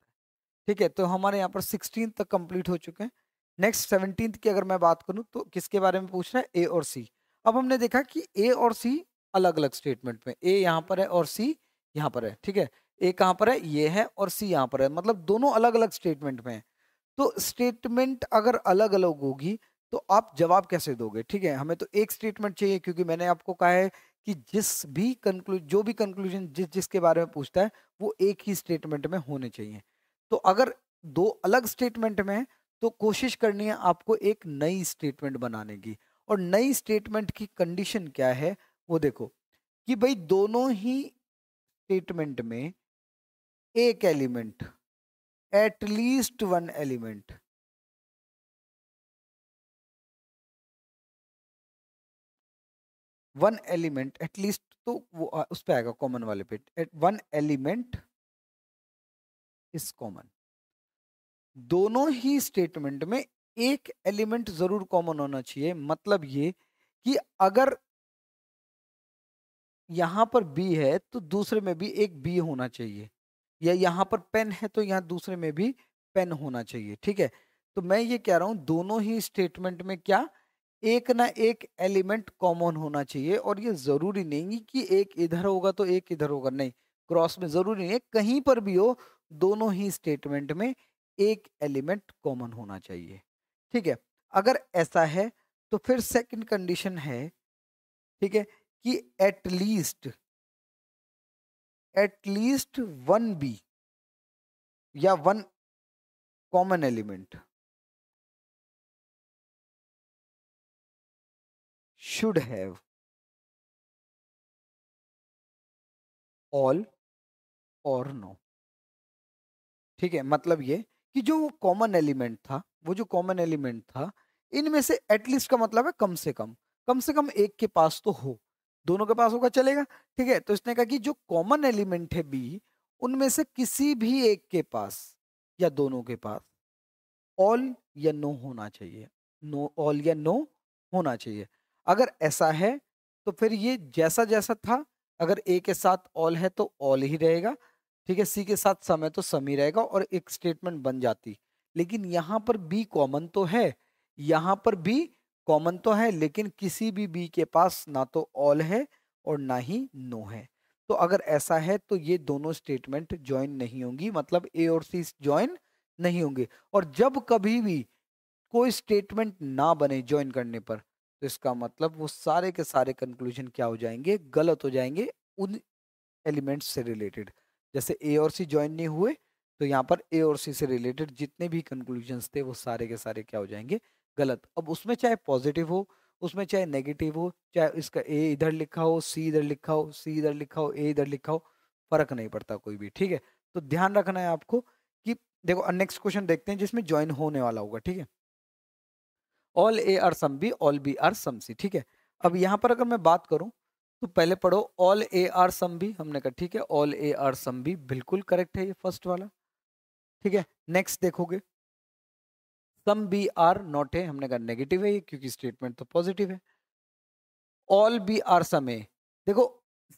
[SPEAKER 1] ठीक है तो हमारे यहाँ पर सिक्सटीन तक कंप्लीट हो चुके हैं नेक्स्ट सेवनटीन की अगर मैं बात करूँ तो किसके बारे में पूछ रहे है ए और सी अब हमने देखा कि ए और सी अलग अलग स्टेटमेंट में ए यहाँ पर है और सी यहाँ पर है ठीक है ए कहाँ पर है ये है और सी यहाँ पर है मतलब दोनों अलग अलग स्टेटमेंट में है तो स्टेटमेंट अगर अलग अलग होगी तो आप जवाब कैसे दोगे ठीक है हमें तो एक स्टेटमेंट चाहिए क्योंकि मैंने आपको कहा है कि जिस भी कंक्लू जो भी कंक्लूजन जिस जिसके बारे में पूछता है वो एक ही स्टेटमेंट में होने चाहिए तो अगर दो अलग स्टेटमेंट में तो कोशिश करनी है आपको एक नई स्टेटमेंट बनाने की और नई स्टेटमेंट की कंडीशन क्या है वो देखो कि भाई दोनों ही स्टेटमेंट में
[SPEAKER 2] एक element at least one element one element at least तो वो उस पर आएगा कॉमन वाले पे वन एलिमेंट
[SPEAKER 1] इज कॉमन दोनों ही स्टेटमेंट में एक एलिमेंट जरूर कॉमन होना चाहिए मतलब ये कि अगर यहां पर बी है तो दूसरे में भी एक बी होना चाहिए या यहां पर पेन है तो यहाँ दूसरे में भी पेन होना चाहिए ठीक है तो मैं ये कह रहा हूं दोनों ही स्टेटमेंट में क्या एक ना एक एलिमेंट कॉमन होना चाहिए और ये जरूरी नहीं कि एक इधर होगा तो एक इधर होगा नहीं क्रॉस में जरूरी नहीं है कहीं पर भी हो दोनों ही स्टेटमेंट में एक एलिमेंट कॉमन होना चाहिए ठीक है अगर ऐसा है तो फिर सेकंड कंडीशन है ठीक है
[SPEAKER 2] कि एटलीस्ट एटलीस्ट वन बी या one common element should have all और नो ठीक है मतलब ये कि जो कॉमन एलिमेंट था वो जो कॉमन एलिमेंट
[SPEAKER 1] था इनमें से एटलीस्ट का मतलब है कम से कम कम से कम एक के पास तो हो दोनों के पास होगा चलेगा ठीक है तो इसने कहा कि जो कॉमन एलिमेंट है बी उनमें से किसी भी एक के पास या दोनों के पास ऑल या नो होना चाहिए नो ऑल या नो होना चाहिए अगर ऐसा है तो फिर ये जैसा जैसा था अगर ए के साथ ऑल है तो ऑल ही रहेगा ठीक है सी के साथ सम है तो सम ही रहेगा और एक स्टेटमेंट बन जाती लेकिन यहाँ पर बी कॉमन तो है यहाँ पर बी कॉमन तो है लेकिन किसी भी बी के पास ना तो ऑल है और ना ही नो है तो अगर ऐसा है तो ये दोनों स्टेटमेंट ज्वाइन नहीं होंगी मतलब ए और सी ज्वाइन नहीं होंगे और जब कभी भी कोई स्टेटमेंट ना बने ज्वाइन करने पर तो इसका मतलब वो सारे के सारे कंक्लूजन क्या हो जाएंगे गलत हो जाएंगे उन एलिमेंट्स से रिलेटेड जैसे ए और सी ज्वाइन नहीं हुए तो यहाँ पर ए और सी से रिलेटेड जितने भी कंक्लूजन्स थे वो सारे के सारे क्या हो जाएंगे गलत अब उसमें चाहे पॉजिटिव हो उसमें चाहे नेगेटिव हो चाहे इसका ए इधर लिखा हो सी इधर लिखा हो सी इधर लिखा हो ए इधर लिखा हो फर्क नहीं पड़ता कोई भी ठीक है तो ध्यान रखना है आपको कि देखो नेक्स्ट क्वेश्चन देखते हैं जिसमें ज्वाइन होने वाला होगा ठीक है all A are some B all B are some C ठीक है अब यहाँ पर अगर मैं बात करूँ तो पहले पढ़ो ऑल ए आर सम भी हमने कहा ठीक है ऑल ए आर सम भी बिल्कुल करेक्ट है ये फर्स्ट वाला ठीक है नेक्स्ट देखोगे सम बी आर नॉट है हमने कहा नेगेटिव है ये क्योंकि स्टेटमेंट तो पॉजिटिव है all B are some A देखो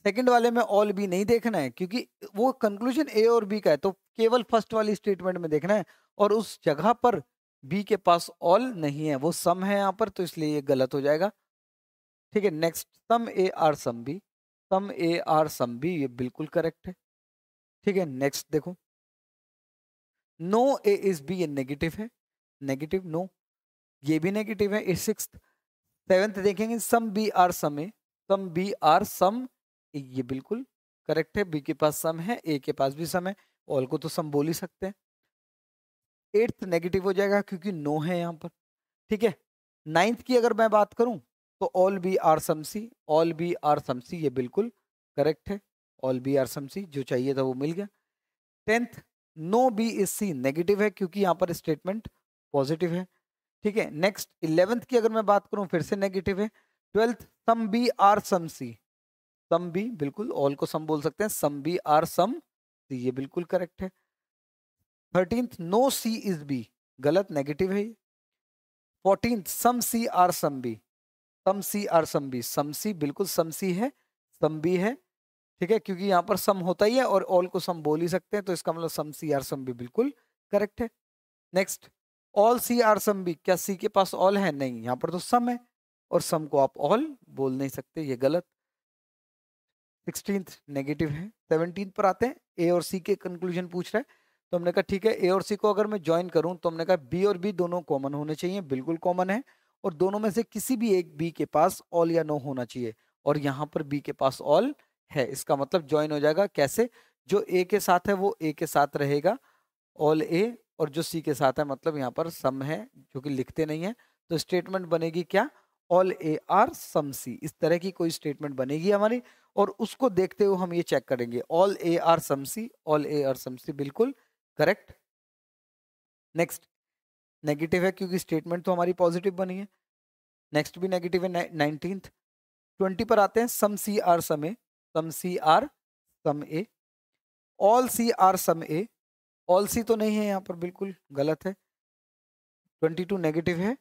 [SPEAKER 1] सेकंड वाले में ऑल बी नहीं देखना है क्योंकि वो कंक्लूजन ए और बी का है तो केवल फर्स्ट वाली स्टेटमेंट में देखना है और उस जगह पर बी के पास ऑल नहीं है वो सम है यहाँ पर तो इसलिए ये गलत हो जाएगा ठीक है next some A are some B some A are some B ये बिल्कुल करेक्ट है ठीक है नेक्स्ट देखो नो ए इज बी ये नेगेटिव है नेगेटिव नो ये भी नेगेटिव है सिक्स सेवेंथ देखेंगे some B are some A some B are some ये बिल्कुल करेक्ट है बी के पास सम है ए के पास भी सम है ऑल को तो सम बोल ही सकते हैं एट्थ नेगेटिव हो जाएगा क्योंकि नो है यहाँ पर ठीक है नाइन्थ की अगर मैं बात करूँ तो all B are some C all B are some C ये बिल्कुल करेक्ट है ऑल बी आर समसी जो चाहिए था वो मिल गया tenth no B is C negative है क्योंकि यहाँ पर स्टेटमेंट पॉजिटिव है ठीक है नेक्स्ट इलेवेंथ की अगर मैं बात करूँ फिर से नेगेटिव है twelfth some B are some C some B बिल्कुल ऑल को सम बोल सकते हैं some B are some C ये बिल्कुल करेक्ट है thirteenth no C is B गलत नेगेटिव है ये fourteenth some C are some B some C और समबी समसी बिल्कुल समसी है समबी है ठीक है क्योंकि यहाँ पर सम होता ही है और ऑल को सम बोल ही सकते हैं तो इसका मतलब सम सी आर सम बिल्कुल करेक्ट है next all C are some क्या सी के पास ऑल है नहीं यहाँ पर तो सम है और सम को आप ऑल बोल नहीं सकते ये गलत सिक्सटीन नेगेटिव है सेवनटीन पर आते हैं ए और सी के कंक्लूजन पूछ रहे हैं तो हमने कहा ठीक है ए और सी को अगर मैं ज्वाइन करूँ तो हमने कहा बी और बी दोनों कॉमन होने चाहिए बिल्कुल कॉमन है और दोनों में से किसी भी एक बी के पास ऑल या नो होना चाहिए और यहाँ पर बी के पास ऑल है इसका मतलब ज्वाइन हो जाएगा कैसे जो ए के साथ है वो ए के साथ रहेगा ऑल ए और जो सी के साथ है मतलब यहाँ पर सम है जो कि लिखते नहीं है तो स्टेटमेंट बनेगी क्या ऑल ए आर सम सी इस तरह की कोई स्टेटमेंट बनेगी हमारी और उसको देखते हुए हम ये चेक करेंगे all A are some C all A are some C बिल्कुल करेक्ट नेक्स्ट नेगेटिव है क्योंकि स्टेटमेंट तो हमारी पॉजिटिव बनी है नेक्स्ट भी नेगेटिव है नाइनटीन ट्वेंटी पर आते हैं some C are some A some C are some A all C are some A all C तो नहीं है यहाँ पर बिल्कुल गलत है ट्वेंटी टू नेगेटिव है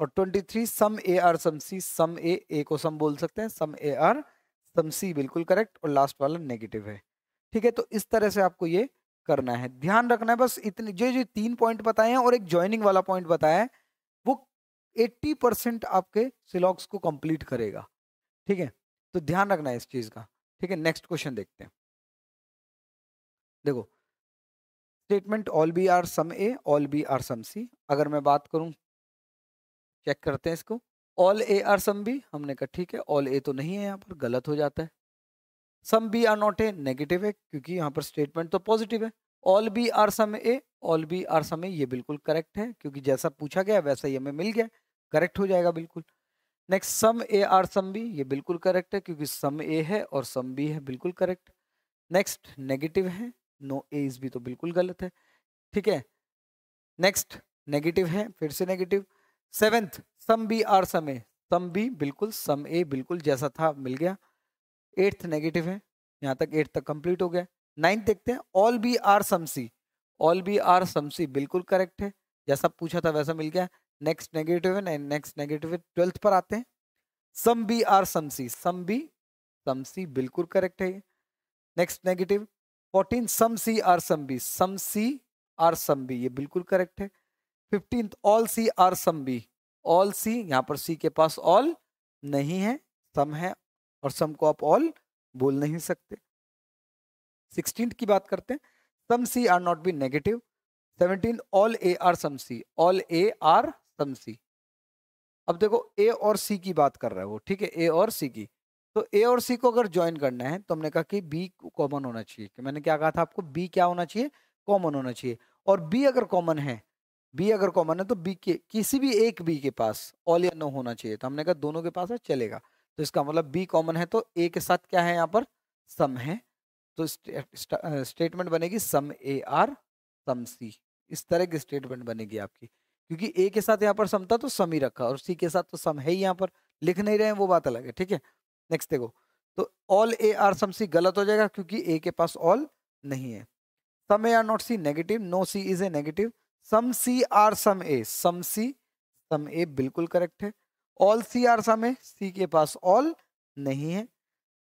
[SPEAKER 1] और twenty three some A are some C some A A को सम बोल सकते हैं सम ए आर सम सी बिल्कुल करेक्ट और लास्ट वाला नेगेटिव है ठीक है तो इस तरह से आपको ये करना है ध्यान रखना है बस इतने जो जो तीन पॉइंट बताए हैं और एक ज्वाइनिंग वाला पॉइंट बताया है वो 80 परसेंट आपके सिलॉक्स को कंप्लीट करेगा ठीक है तो ध्यान रखना है इस चीज़ का ठीक है नेक्स्ट क्वेश्चन देखते हैं देखो statement all B are some A all B are some C अगर मैं बात करूं चेक करते हैं इसको all A are some B हमने कहा ठीक है ऑल ए तो नहीं है यहाँ पर गलत हो जाता है some B are not A negative है क्योंकि यहाँ पर स्टेटमेंट तो पॉजिटिव है all B are some A all B are some A ये बिल्कुल करेक्ट है क्योंकि जैसा पूछा गया वैसा ही हमें मिल गया करेक्ट हो जाएगा बिल्कुल next some A are some B ये बिल्कुल करेक्ट है क्योंकि सम ए है और सम बी है बिल्कुल करेक्ट नेक्स्ट नेगेटिव है नो ए इज बी तो बिल्कुल गलत है ठीक है नेक्स्ट नेगेटिव है फिर से negative seventh some B are some A some B बिल्कुल सम ए बिल्कुल जैसा था मिल गया एट्थ नेगेटिव है यहाँ तक एट तक कंप्लीट हो गया नाइन्थ देखते हैं all B are some C all B are some C बिल्कुल करेक्ट है जैसा पूछा था वैसा मिल गया नेक्स्ट नेगेटिव है नेक्स्ट नेगेटिव है ट्वेल्थ पर आते हैं some B are some C some B some C बिल्कुल करेक्ट है next negative fourteen some C are some B some C are some B ये बिल्कुल करेक्ट है fifteenth all C are some B all C यहाँ पर सी के पास ऑल नहीं है सम है और सम को आप ऑल बोल नहीं सकते सिक्सटीन की बात करते हैं some C are not B negative seventeen all A are some C all A are some C अब देखो ए और सी की बात कर रहा है वो ठीक है ए और सी की तो ए और सी को अगर ज्वाइन करना है तो हमने कहा कि बी कॉमन होना चाहिए कि मैंने क्या कहा था आपको बी क्या होना चाहिए कॉमन होना चाहिए और बी अगर कॉमन है बी अगर कॉमन है तो बी के किसी भी एक बी के पास ऑल या नो होना चाहिए तो हमने कहा दोनों के पास है चलेगा तो इसका मतलब बी कॉमन है तो ए के साथ क्या है यहाँ पर सम है तो स्टेटमेंट बनेगी सम ए आर सम सी इस तरह की स्टेटमेंट बनेगी आपकी क्योंकि ए के साथ यहाँ पर सम था तो सम ही रखा और सी के साथ तो सम है ही यहाँ पर लिख नहीं रहे हैं वो बात अलग है ठीक है नेक्स्ट देखो तो ऑल ए आर सम सी गलत हो जाएगा क्योंकि ए के पास ऑल नहीं है some A are not C negative no C is A negative some C are some A some C some A बिल्कुल करेक्ट है ऑल सी आर सम है सी के पास ऑल नहीं है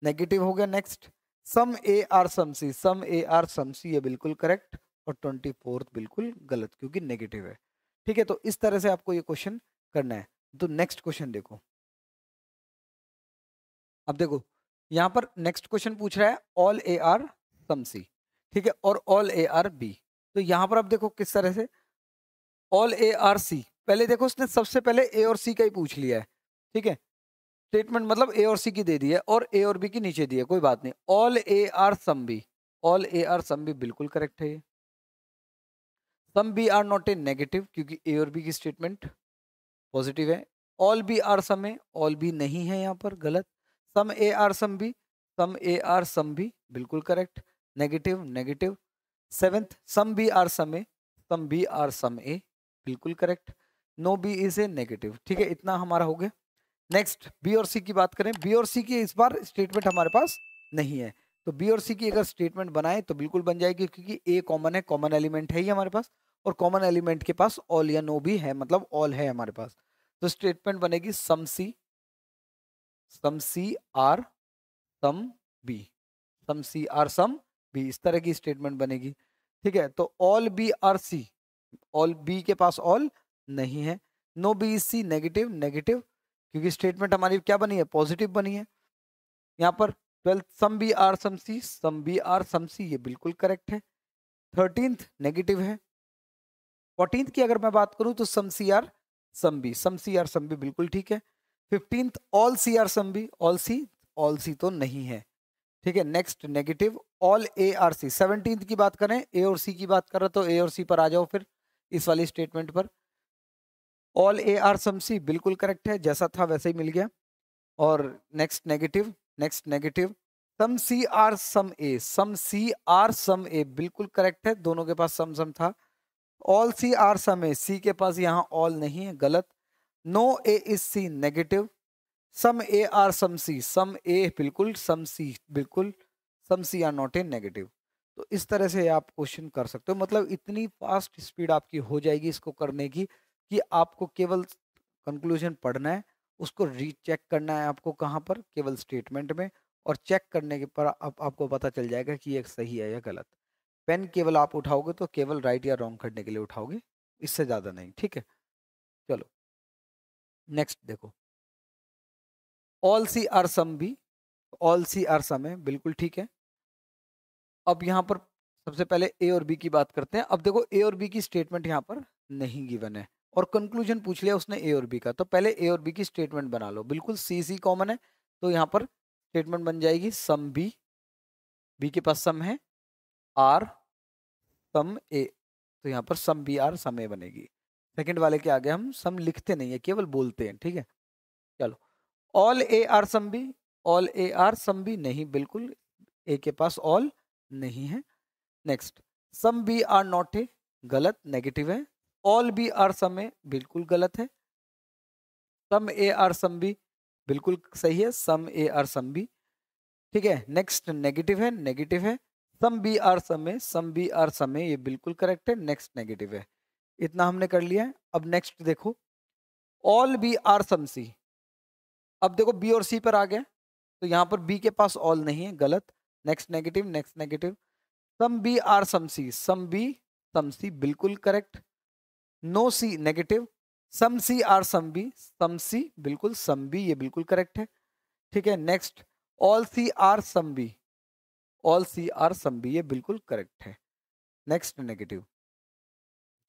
[SPEAKER 1] नेगेटिव हो गया next some A are some C some A are some C ये बिल्कुल करेक्ट और ट्वेंटी फोर्थ बिल्कुल गलत क्योंकि नेगेटिव है ठीक है तो इस तरह से आपको ये क्वेश्चन करना है तो नेक्स्ट क्वेश्चन देखो अब देखो यहाँ पर नेक्स्ट क्वेश्चन पूछ रहा है all A are some C ठीक है और ऑल ए आर बी तो यहाँ पर आप देखो किस तरह से ऑल ए आर सी पहले देखो उसने सबसे पहले ए और सी का ही पूछ लिया है ठीक है स्टेटमेंट मतलब ए और सी की दे दी है और ए और बी की नीचे दी है कोई बात नहीं all A are some B all A are some B बिल्कुल करेक्ट है ये some B are not A negative क्योंकि ए और बी की स्टेटमेंट पॉजिटिव है ऑल बी आर सम है ऑल बी नहीं है यहाँ पर गलत some A are some B some A are some B बिल्कुल correct negative negative seventh some B are some A some B are some A बिल्कुल correct no B is A negative ठीक है इतना हमारा हो गया नेक्स्ट बी और सी की बात करें बी और सी की इस बार स्टेटमेंट हमारे पास नहीं है तो बी और सी की अगर स्टेटमेंट बनाए तो बिल्कुल बन जाएगी क्योंकि ए कॉमन है कॉमन एलिमेंट है ही हमारे पास और कॉमन एलिमेंट के पास ऑल या नो भी है मतलब ऑल है हमारे पास तो स्टेटमेंट बनेगी some C some C are some B some C are some B इस तरह की स्टेटमेंट बनेगी ठीक है तो all B are C all B के पास ऑल नहीं है no B C negative negative क्योंकि स्टेटमेंट हमारी क्या बनी है पॉजिटिव बनी है यहाँ पर twelfth some B are some C some B are some C ये बिल्कुल करेक्ट है थर्टींथ नेगेटिव है फोर्टींथ की अगर मैं बात करूँ तो some C are some B some C are some B बिल्कुल ठीक है fifteenth all C are some B all C all C तो नहीं है ठीक है next negative all A are C seventeen की बात करें ए और सी की बात कर रहे तो ए और सी पर आ जाओ फिर इस वाली स्टेटमेंट पर all A are some C बिल्कुल करेक्ट है जैसा था वैसे ही मिल गया और next negative next negative some C are some A some C are some A बिल्कुल करेक्ट है दोनों के पास सम सम था ऑल सी आर सम ए सी के पास यहाँ ऑल नहीं है गलत no A is C negative some A are some C some A बिल्कुल सम सी बिल्कुल some C are not A negative तो इस तरह से आप क्वेश्चन कर सकते हो मतलब इतनी फास्ट स्पीड आपकी हो जाएगी इसको करने की कि आपको केवल कंक्लूजन पढ़ना है उसको रीचेक करना है आपको कहाँ पर केवल स्टेटमेंट में और चेक करने के पर आप, आपको पता चल जाएगा कि ये सही है या गलत पेन केवल आप
[SPEAKER 2] उठाओगे तो केवल राइट या रॉन्ग करने के लिए उठाओगे इससे ज़्यादा नहीं ठीक है चलो नेक्स्ट देखो ऑल सी आर सम भी ऑल सी आर सम है बिल्कुल ठीक है अब यहाँ पर सबसे पहले ए और बी
[SPEAKER 1] की बात करते हैं अब देखो ए और बी की स्टेटमेंट यहाँ पर नहीं गिवन है और कंक्लूजन पूछ लिया उसने ए और बी का तो पहले ए और बी की स्टेटमेंट बना लो बिल्कुल सी सी कॉमन है तो यहाँ पर स्टेटमेंट बन जाएगी सम बी बी के पास सम है आर सम ए तो यहाँ पर सम बी आर सम ए बनेगी सेकंड वाले के आगे हम सम लिखते नहीं है केवल बोलते हैं ठीक है चलो all A are some B all A are some B नहीं बिल्कुल ए के पास ऑल नहीं है next some B are not A गलत नेगेटिव है all B are some A बिल्कुल गलत है some A are some B बिल्कुल सही है some A are some B ठीक है नेक्स्ट नेगेटिव है नेगेटिव है some B are some A some B are some A ये बिल्कुल करेक्ट है नेक्स्ट नेगेटिव है इतना हमने कर लिया है अब नेक्स्ट देखो all B are some C अब देखो बी और सी पर आ गया तो यहाँ पर बी के पास ऑल नहीं है गलत next negative next negative some B are some C some B some C बिल्कुल correct no C negative some C are some B some C बिल्कुल सम बी ये बिल्कुल करेक्ट है ठीक है next all C are some B all C are some B ये बिल्कुल correct है नेक्स्ट नेगेटिव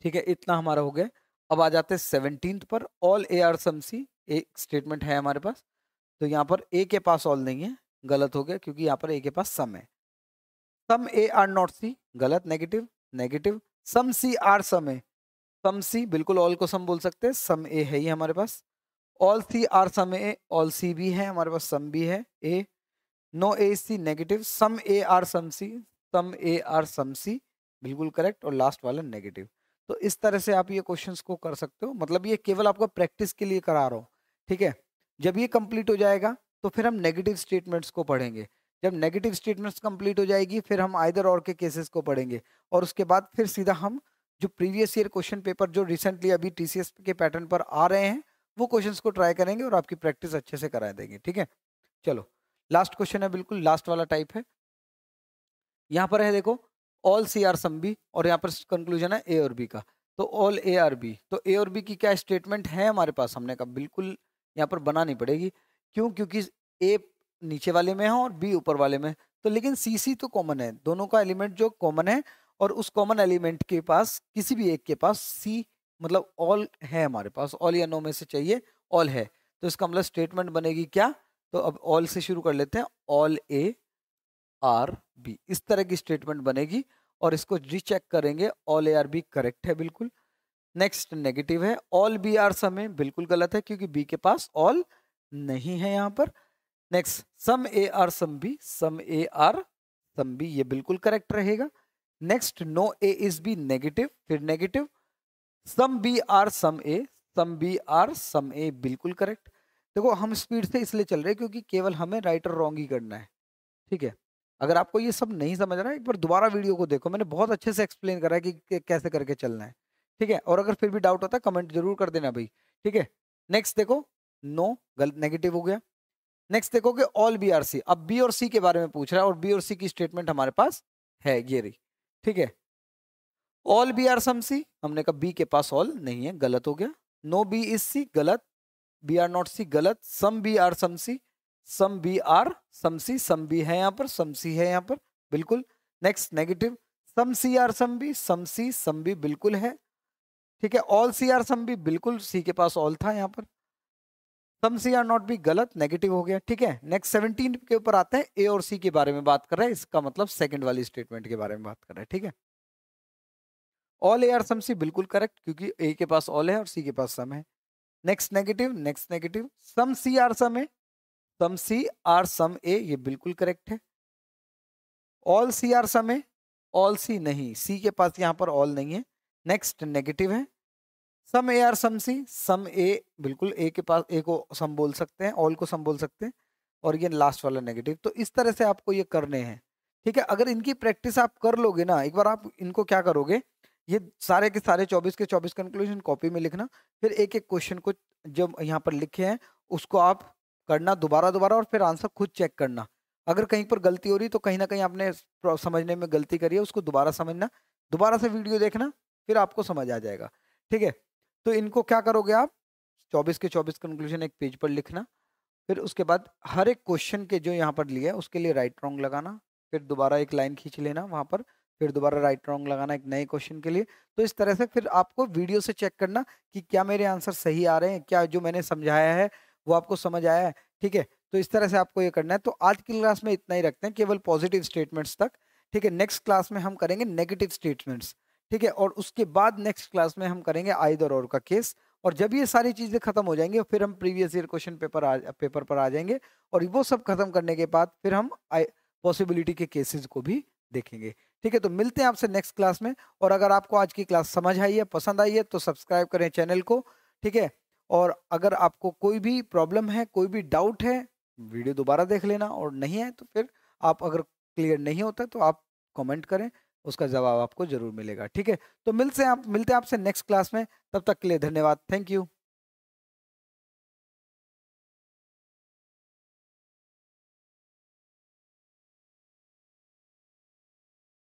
[SPEAKER 1] ठीक है इतना हमारा हो गया अब आ जाते हैं सेवनटीन पर ऑल ए आर सम सी एक स्टेटमेंट है हमारे पास तो यहाँ पर ए के पास ऑल नहीं है गलत हो गया क्योंकि यहाँ पर ए के पास सम है some A are not C गलत negative negative some C are सम है सम सी बिल्कुल ऑल को सम बोल सकते हैं सम ए है ही हमारे पास all C are some A all C भी है हमारे पास सम भी है A no A C negative some A are some C some A are some C बिल्कुल करेक्ट और लास्ट वाला नेगेटिव तो इस तरह से आप ये क्वेश्चन को कर सकते हो मतलब ये केवल आपको प्रैक्टिस के लिए करा रहा हूँ ठीक है जब ये कंप्लीट हो जाएगा तो फिर हम नेगेटिव स्टेटमेंट्स को पढ़ेंगे जब नेगेटिव स्टेटमेंट्स कंप्लीट हो जाएगी फिर हम आइदर और के केसेस को पढ़ेंगे और उसके बाद फिर सीधा हम जो प्रीवियस ईयर क्वेश्चन पेपर जो रिसेंटली अभी टीसीएस के पैटर्न पर आ रहे हैं वो क्वेश्चन को ट्राई करेंगे और आपकी प्रैक्टिस अच्छे से करा देंगे ठीक है चलो लास्ट क्वेश्चन है बिल्कुल लास्ट वाला टाइप है यहाँ पर है देखो all C are some B और यहाँ पर कंक्लूजन है ए और बी का तो ऑल ए आर बी तो ए और बी की क्या स्टेटमेंट है हमारे पास हमने कहा बिल्कुल यहाँ पर बनानी पड़ेगी क्यों क्योंकि ए नीचे वाले में है और बी ऊपर वाले में तो लेकिन सी सी तो कॉमन है दोनों का एलिमेंट जो कॉमन है और उस कॉमन एलिमेंट के पास किसी भी एक के पास सी मतलब ऑल है हमारे पास ऑल या नो में से चाहिए ऑल है तो इसका मतलब स्टेटमेंट बनेगी क्या तो अब ऑल से शुरू कर लेते हैं ऑल ए आर बी इस तरह की स्टेटमेंट बनेगी और इसको रीचेक करेंगे all A are B correct है बिल्कुल नेक्स्ट नेगेटिव है ऑल बी आर सम है बिल्कुल गलत है क्योंकि बी के पास ऑल नहीं है यहाँ पर next some A are some B some A are some B ये बिल्कुल करेक्ट रहेगा next no A is B negative फिर negative some B are some A some B are some A बिल्कुल करेक्ट देखो हम स्पीड से इसलिए चल रहे हैं क्योंकि केवल हमें राइट और रॉन्ग ही करना है ठीक है अगर आपको ये सब नहीं समझ रहा है एक बार दोबारा वीडियो को देखो मैंने बहुत अच्छे से एक्सप्लेन करा है कि कैसे करके चलना है ठीक है और अगर फिर भी डाउट होता है कमेंट जरूर कर देना भाई ठीक है नेक्स्ट देखो नो गलत नेगेटिव हो गया नेक्स्ट देखो कि ऑल बी आर सी अब बी और सी के बारे में पूछ रहा है और बी और सी की स्टेटमेंट हमारे पास है ये रही ठीक है all B are some C हमने कहा बी के पास ऑल नहीं है गलत हो गया नो बी इज सी गलत बी आर नॉट सी गलत sum B are some C some B are some C some B है यहाँ पर सम सी है यहाँ पर बिल्कुल next negative some C are some B some C some B बिल्कुल है ठीक है all C are some B बिल्कुल सी के पास ऑल था यहाँ पर sum C are not B गलत नेगेटिव हो गया ठीक है नेक्स्ट सेवनटीन के ऊपर आते हैं ए और सी के बारे में बात कर रहे हैं इसका मतलब सेकंड वाली स्टेटमेंट के बारे में बात कर रहे हैं ठीक है all A are some C बिल्कुल करेक्ट क्योंकि ए के पास ऑल है और सी के पास सम है next negative next negative some C are सम है सम सी आर सम ए ये बिल्कुल करेक्ट है ऑल सी आर सम है ऑल सी नहीं सी के पास यहाँ पर ऑल नहीं है नेक्स्ट नेगेटिव है some A are some C some A बिल्कुल ए के पास ए को सम बोल सकते हैं ऑल को सम बोल सकते हैं और ये लास्ट वाला नेगेटिव तो इस तरह से आपको ये करने हैं ठीक है अगर इनकी प्रैक्टिस आप कर लोगे ना एक बार आप इनको क्या करोगे ये सारे के सारे चौबीस के चौबीस कंक्लूजन कॉपी में लिखना फिर एक एक क्वेश्चन को जब यहाँ पर लिखे हैं उसको आप करना दोबारा दोबारा और फिर आंसर खुद चेक करना अगर कहीं पर गलती हो रही तो कहीं ना कहीं आपने समझने में गलती करी है उसको दोबारा समझना दोबारा से वीडियो देखना फिर आपको समझ आ जाएगा ठीक है तो इनको क्या करोगे आप चौबीस के चौबीस कंक्लूजन एक पेज पर लिखना फिर उसके बाद हर एक क्वेश्चन के जो यहाँ पर लिया है उसके लिए राइट रॉन्ग लगाना फिर दोबारा एक लाइन खींच लेना वहाँ पर फिर दोबारा राइट रॉन्ग लगाना एक नए क्वेश्चन के लिए तो इस तरह से फिर आपको वीडियो से चेक करना कि क्या मेरे आंसर सही आ रहे हैं क्या जो मैंने समझाया है वो आपको समझ आया है ठीक है तो इस तरह से आपको ये करना है तो आज की क्लास में इतना ही रखते हैं केवल पॉजिटिव स्टेटमेंट्स तक ठीक है नेक्स्ट क्लास में हम करेंगे नेगेटिव स्टेटमेंट्स ठीक है और उसके बाद नेक्स्ट क्लास में हम करेंगे आइदर और का केस और जब ये सारी चीज़ें खत्म हो जाएंगी फिर हम प्रीवियस ईयर क्वेश्चन पेपर आ पेपर पर आ जाएंगे और वो सब खत्म करने के बाद फिर हम पॉसिबिलिटी के केसेस को भी देखेंगे ठीक है तो मिलते हैं आपसे नेक्स्ट क्लास में और अगर आपको आज की क्लास समझ आई है पसंद आई है तो सब्सक्राइब करें चैनल को ठीक है और अगर आपको कोई भी प्रॉब्लम है कोई भी डाउट है वीडियो दोबारा देख लेना और नहीं है तो फिर आप अगर क्लियर नहीं होता तो आप कॉमेंट करें उसका जवाब आपको जरूर मिलेगा
[SPEAKER 2] ठीक है तो मिलते हैं आप मिलते हैं आपसे नेक्स्ट क्लास में तब तक के लिए धन्यवाद थैंक यू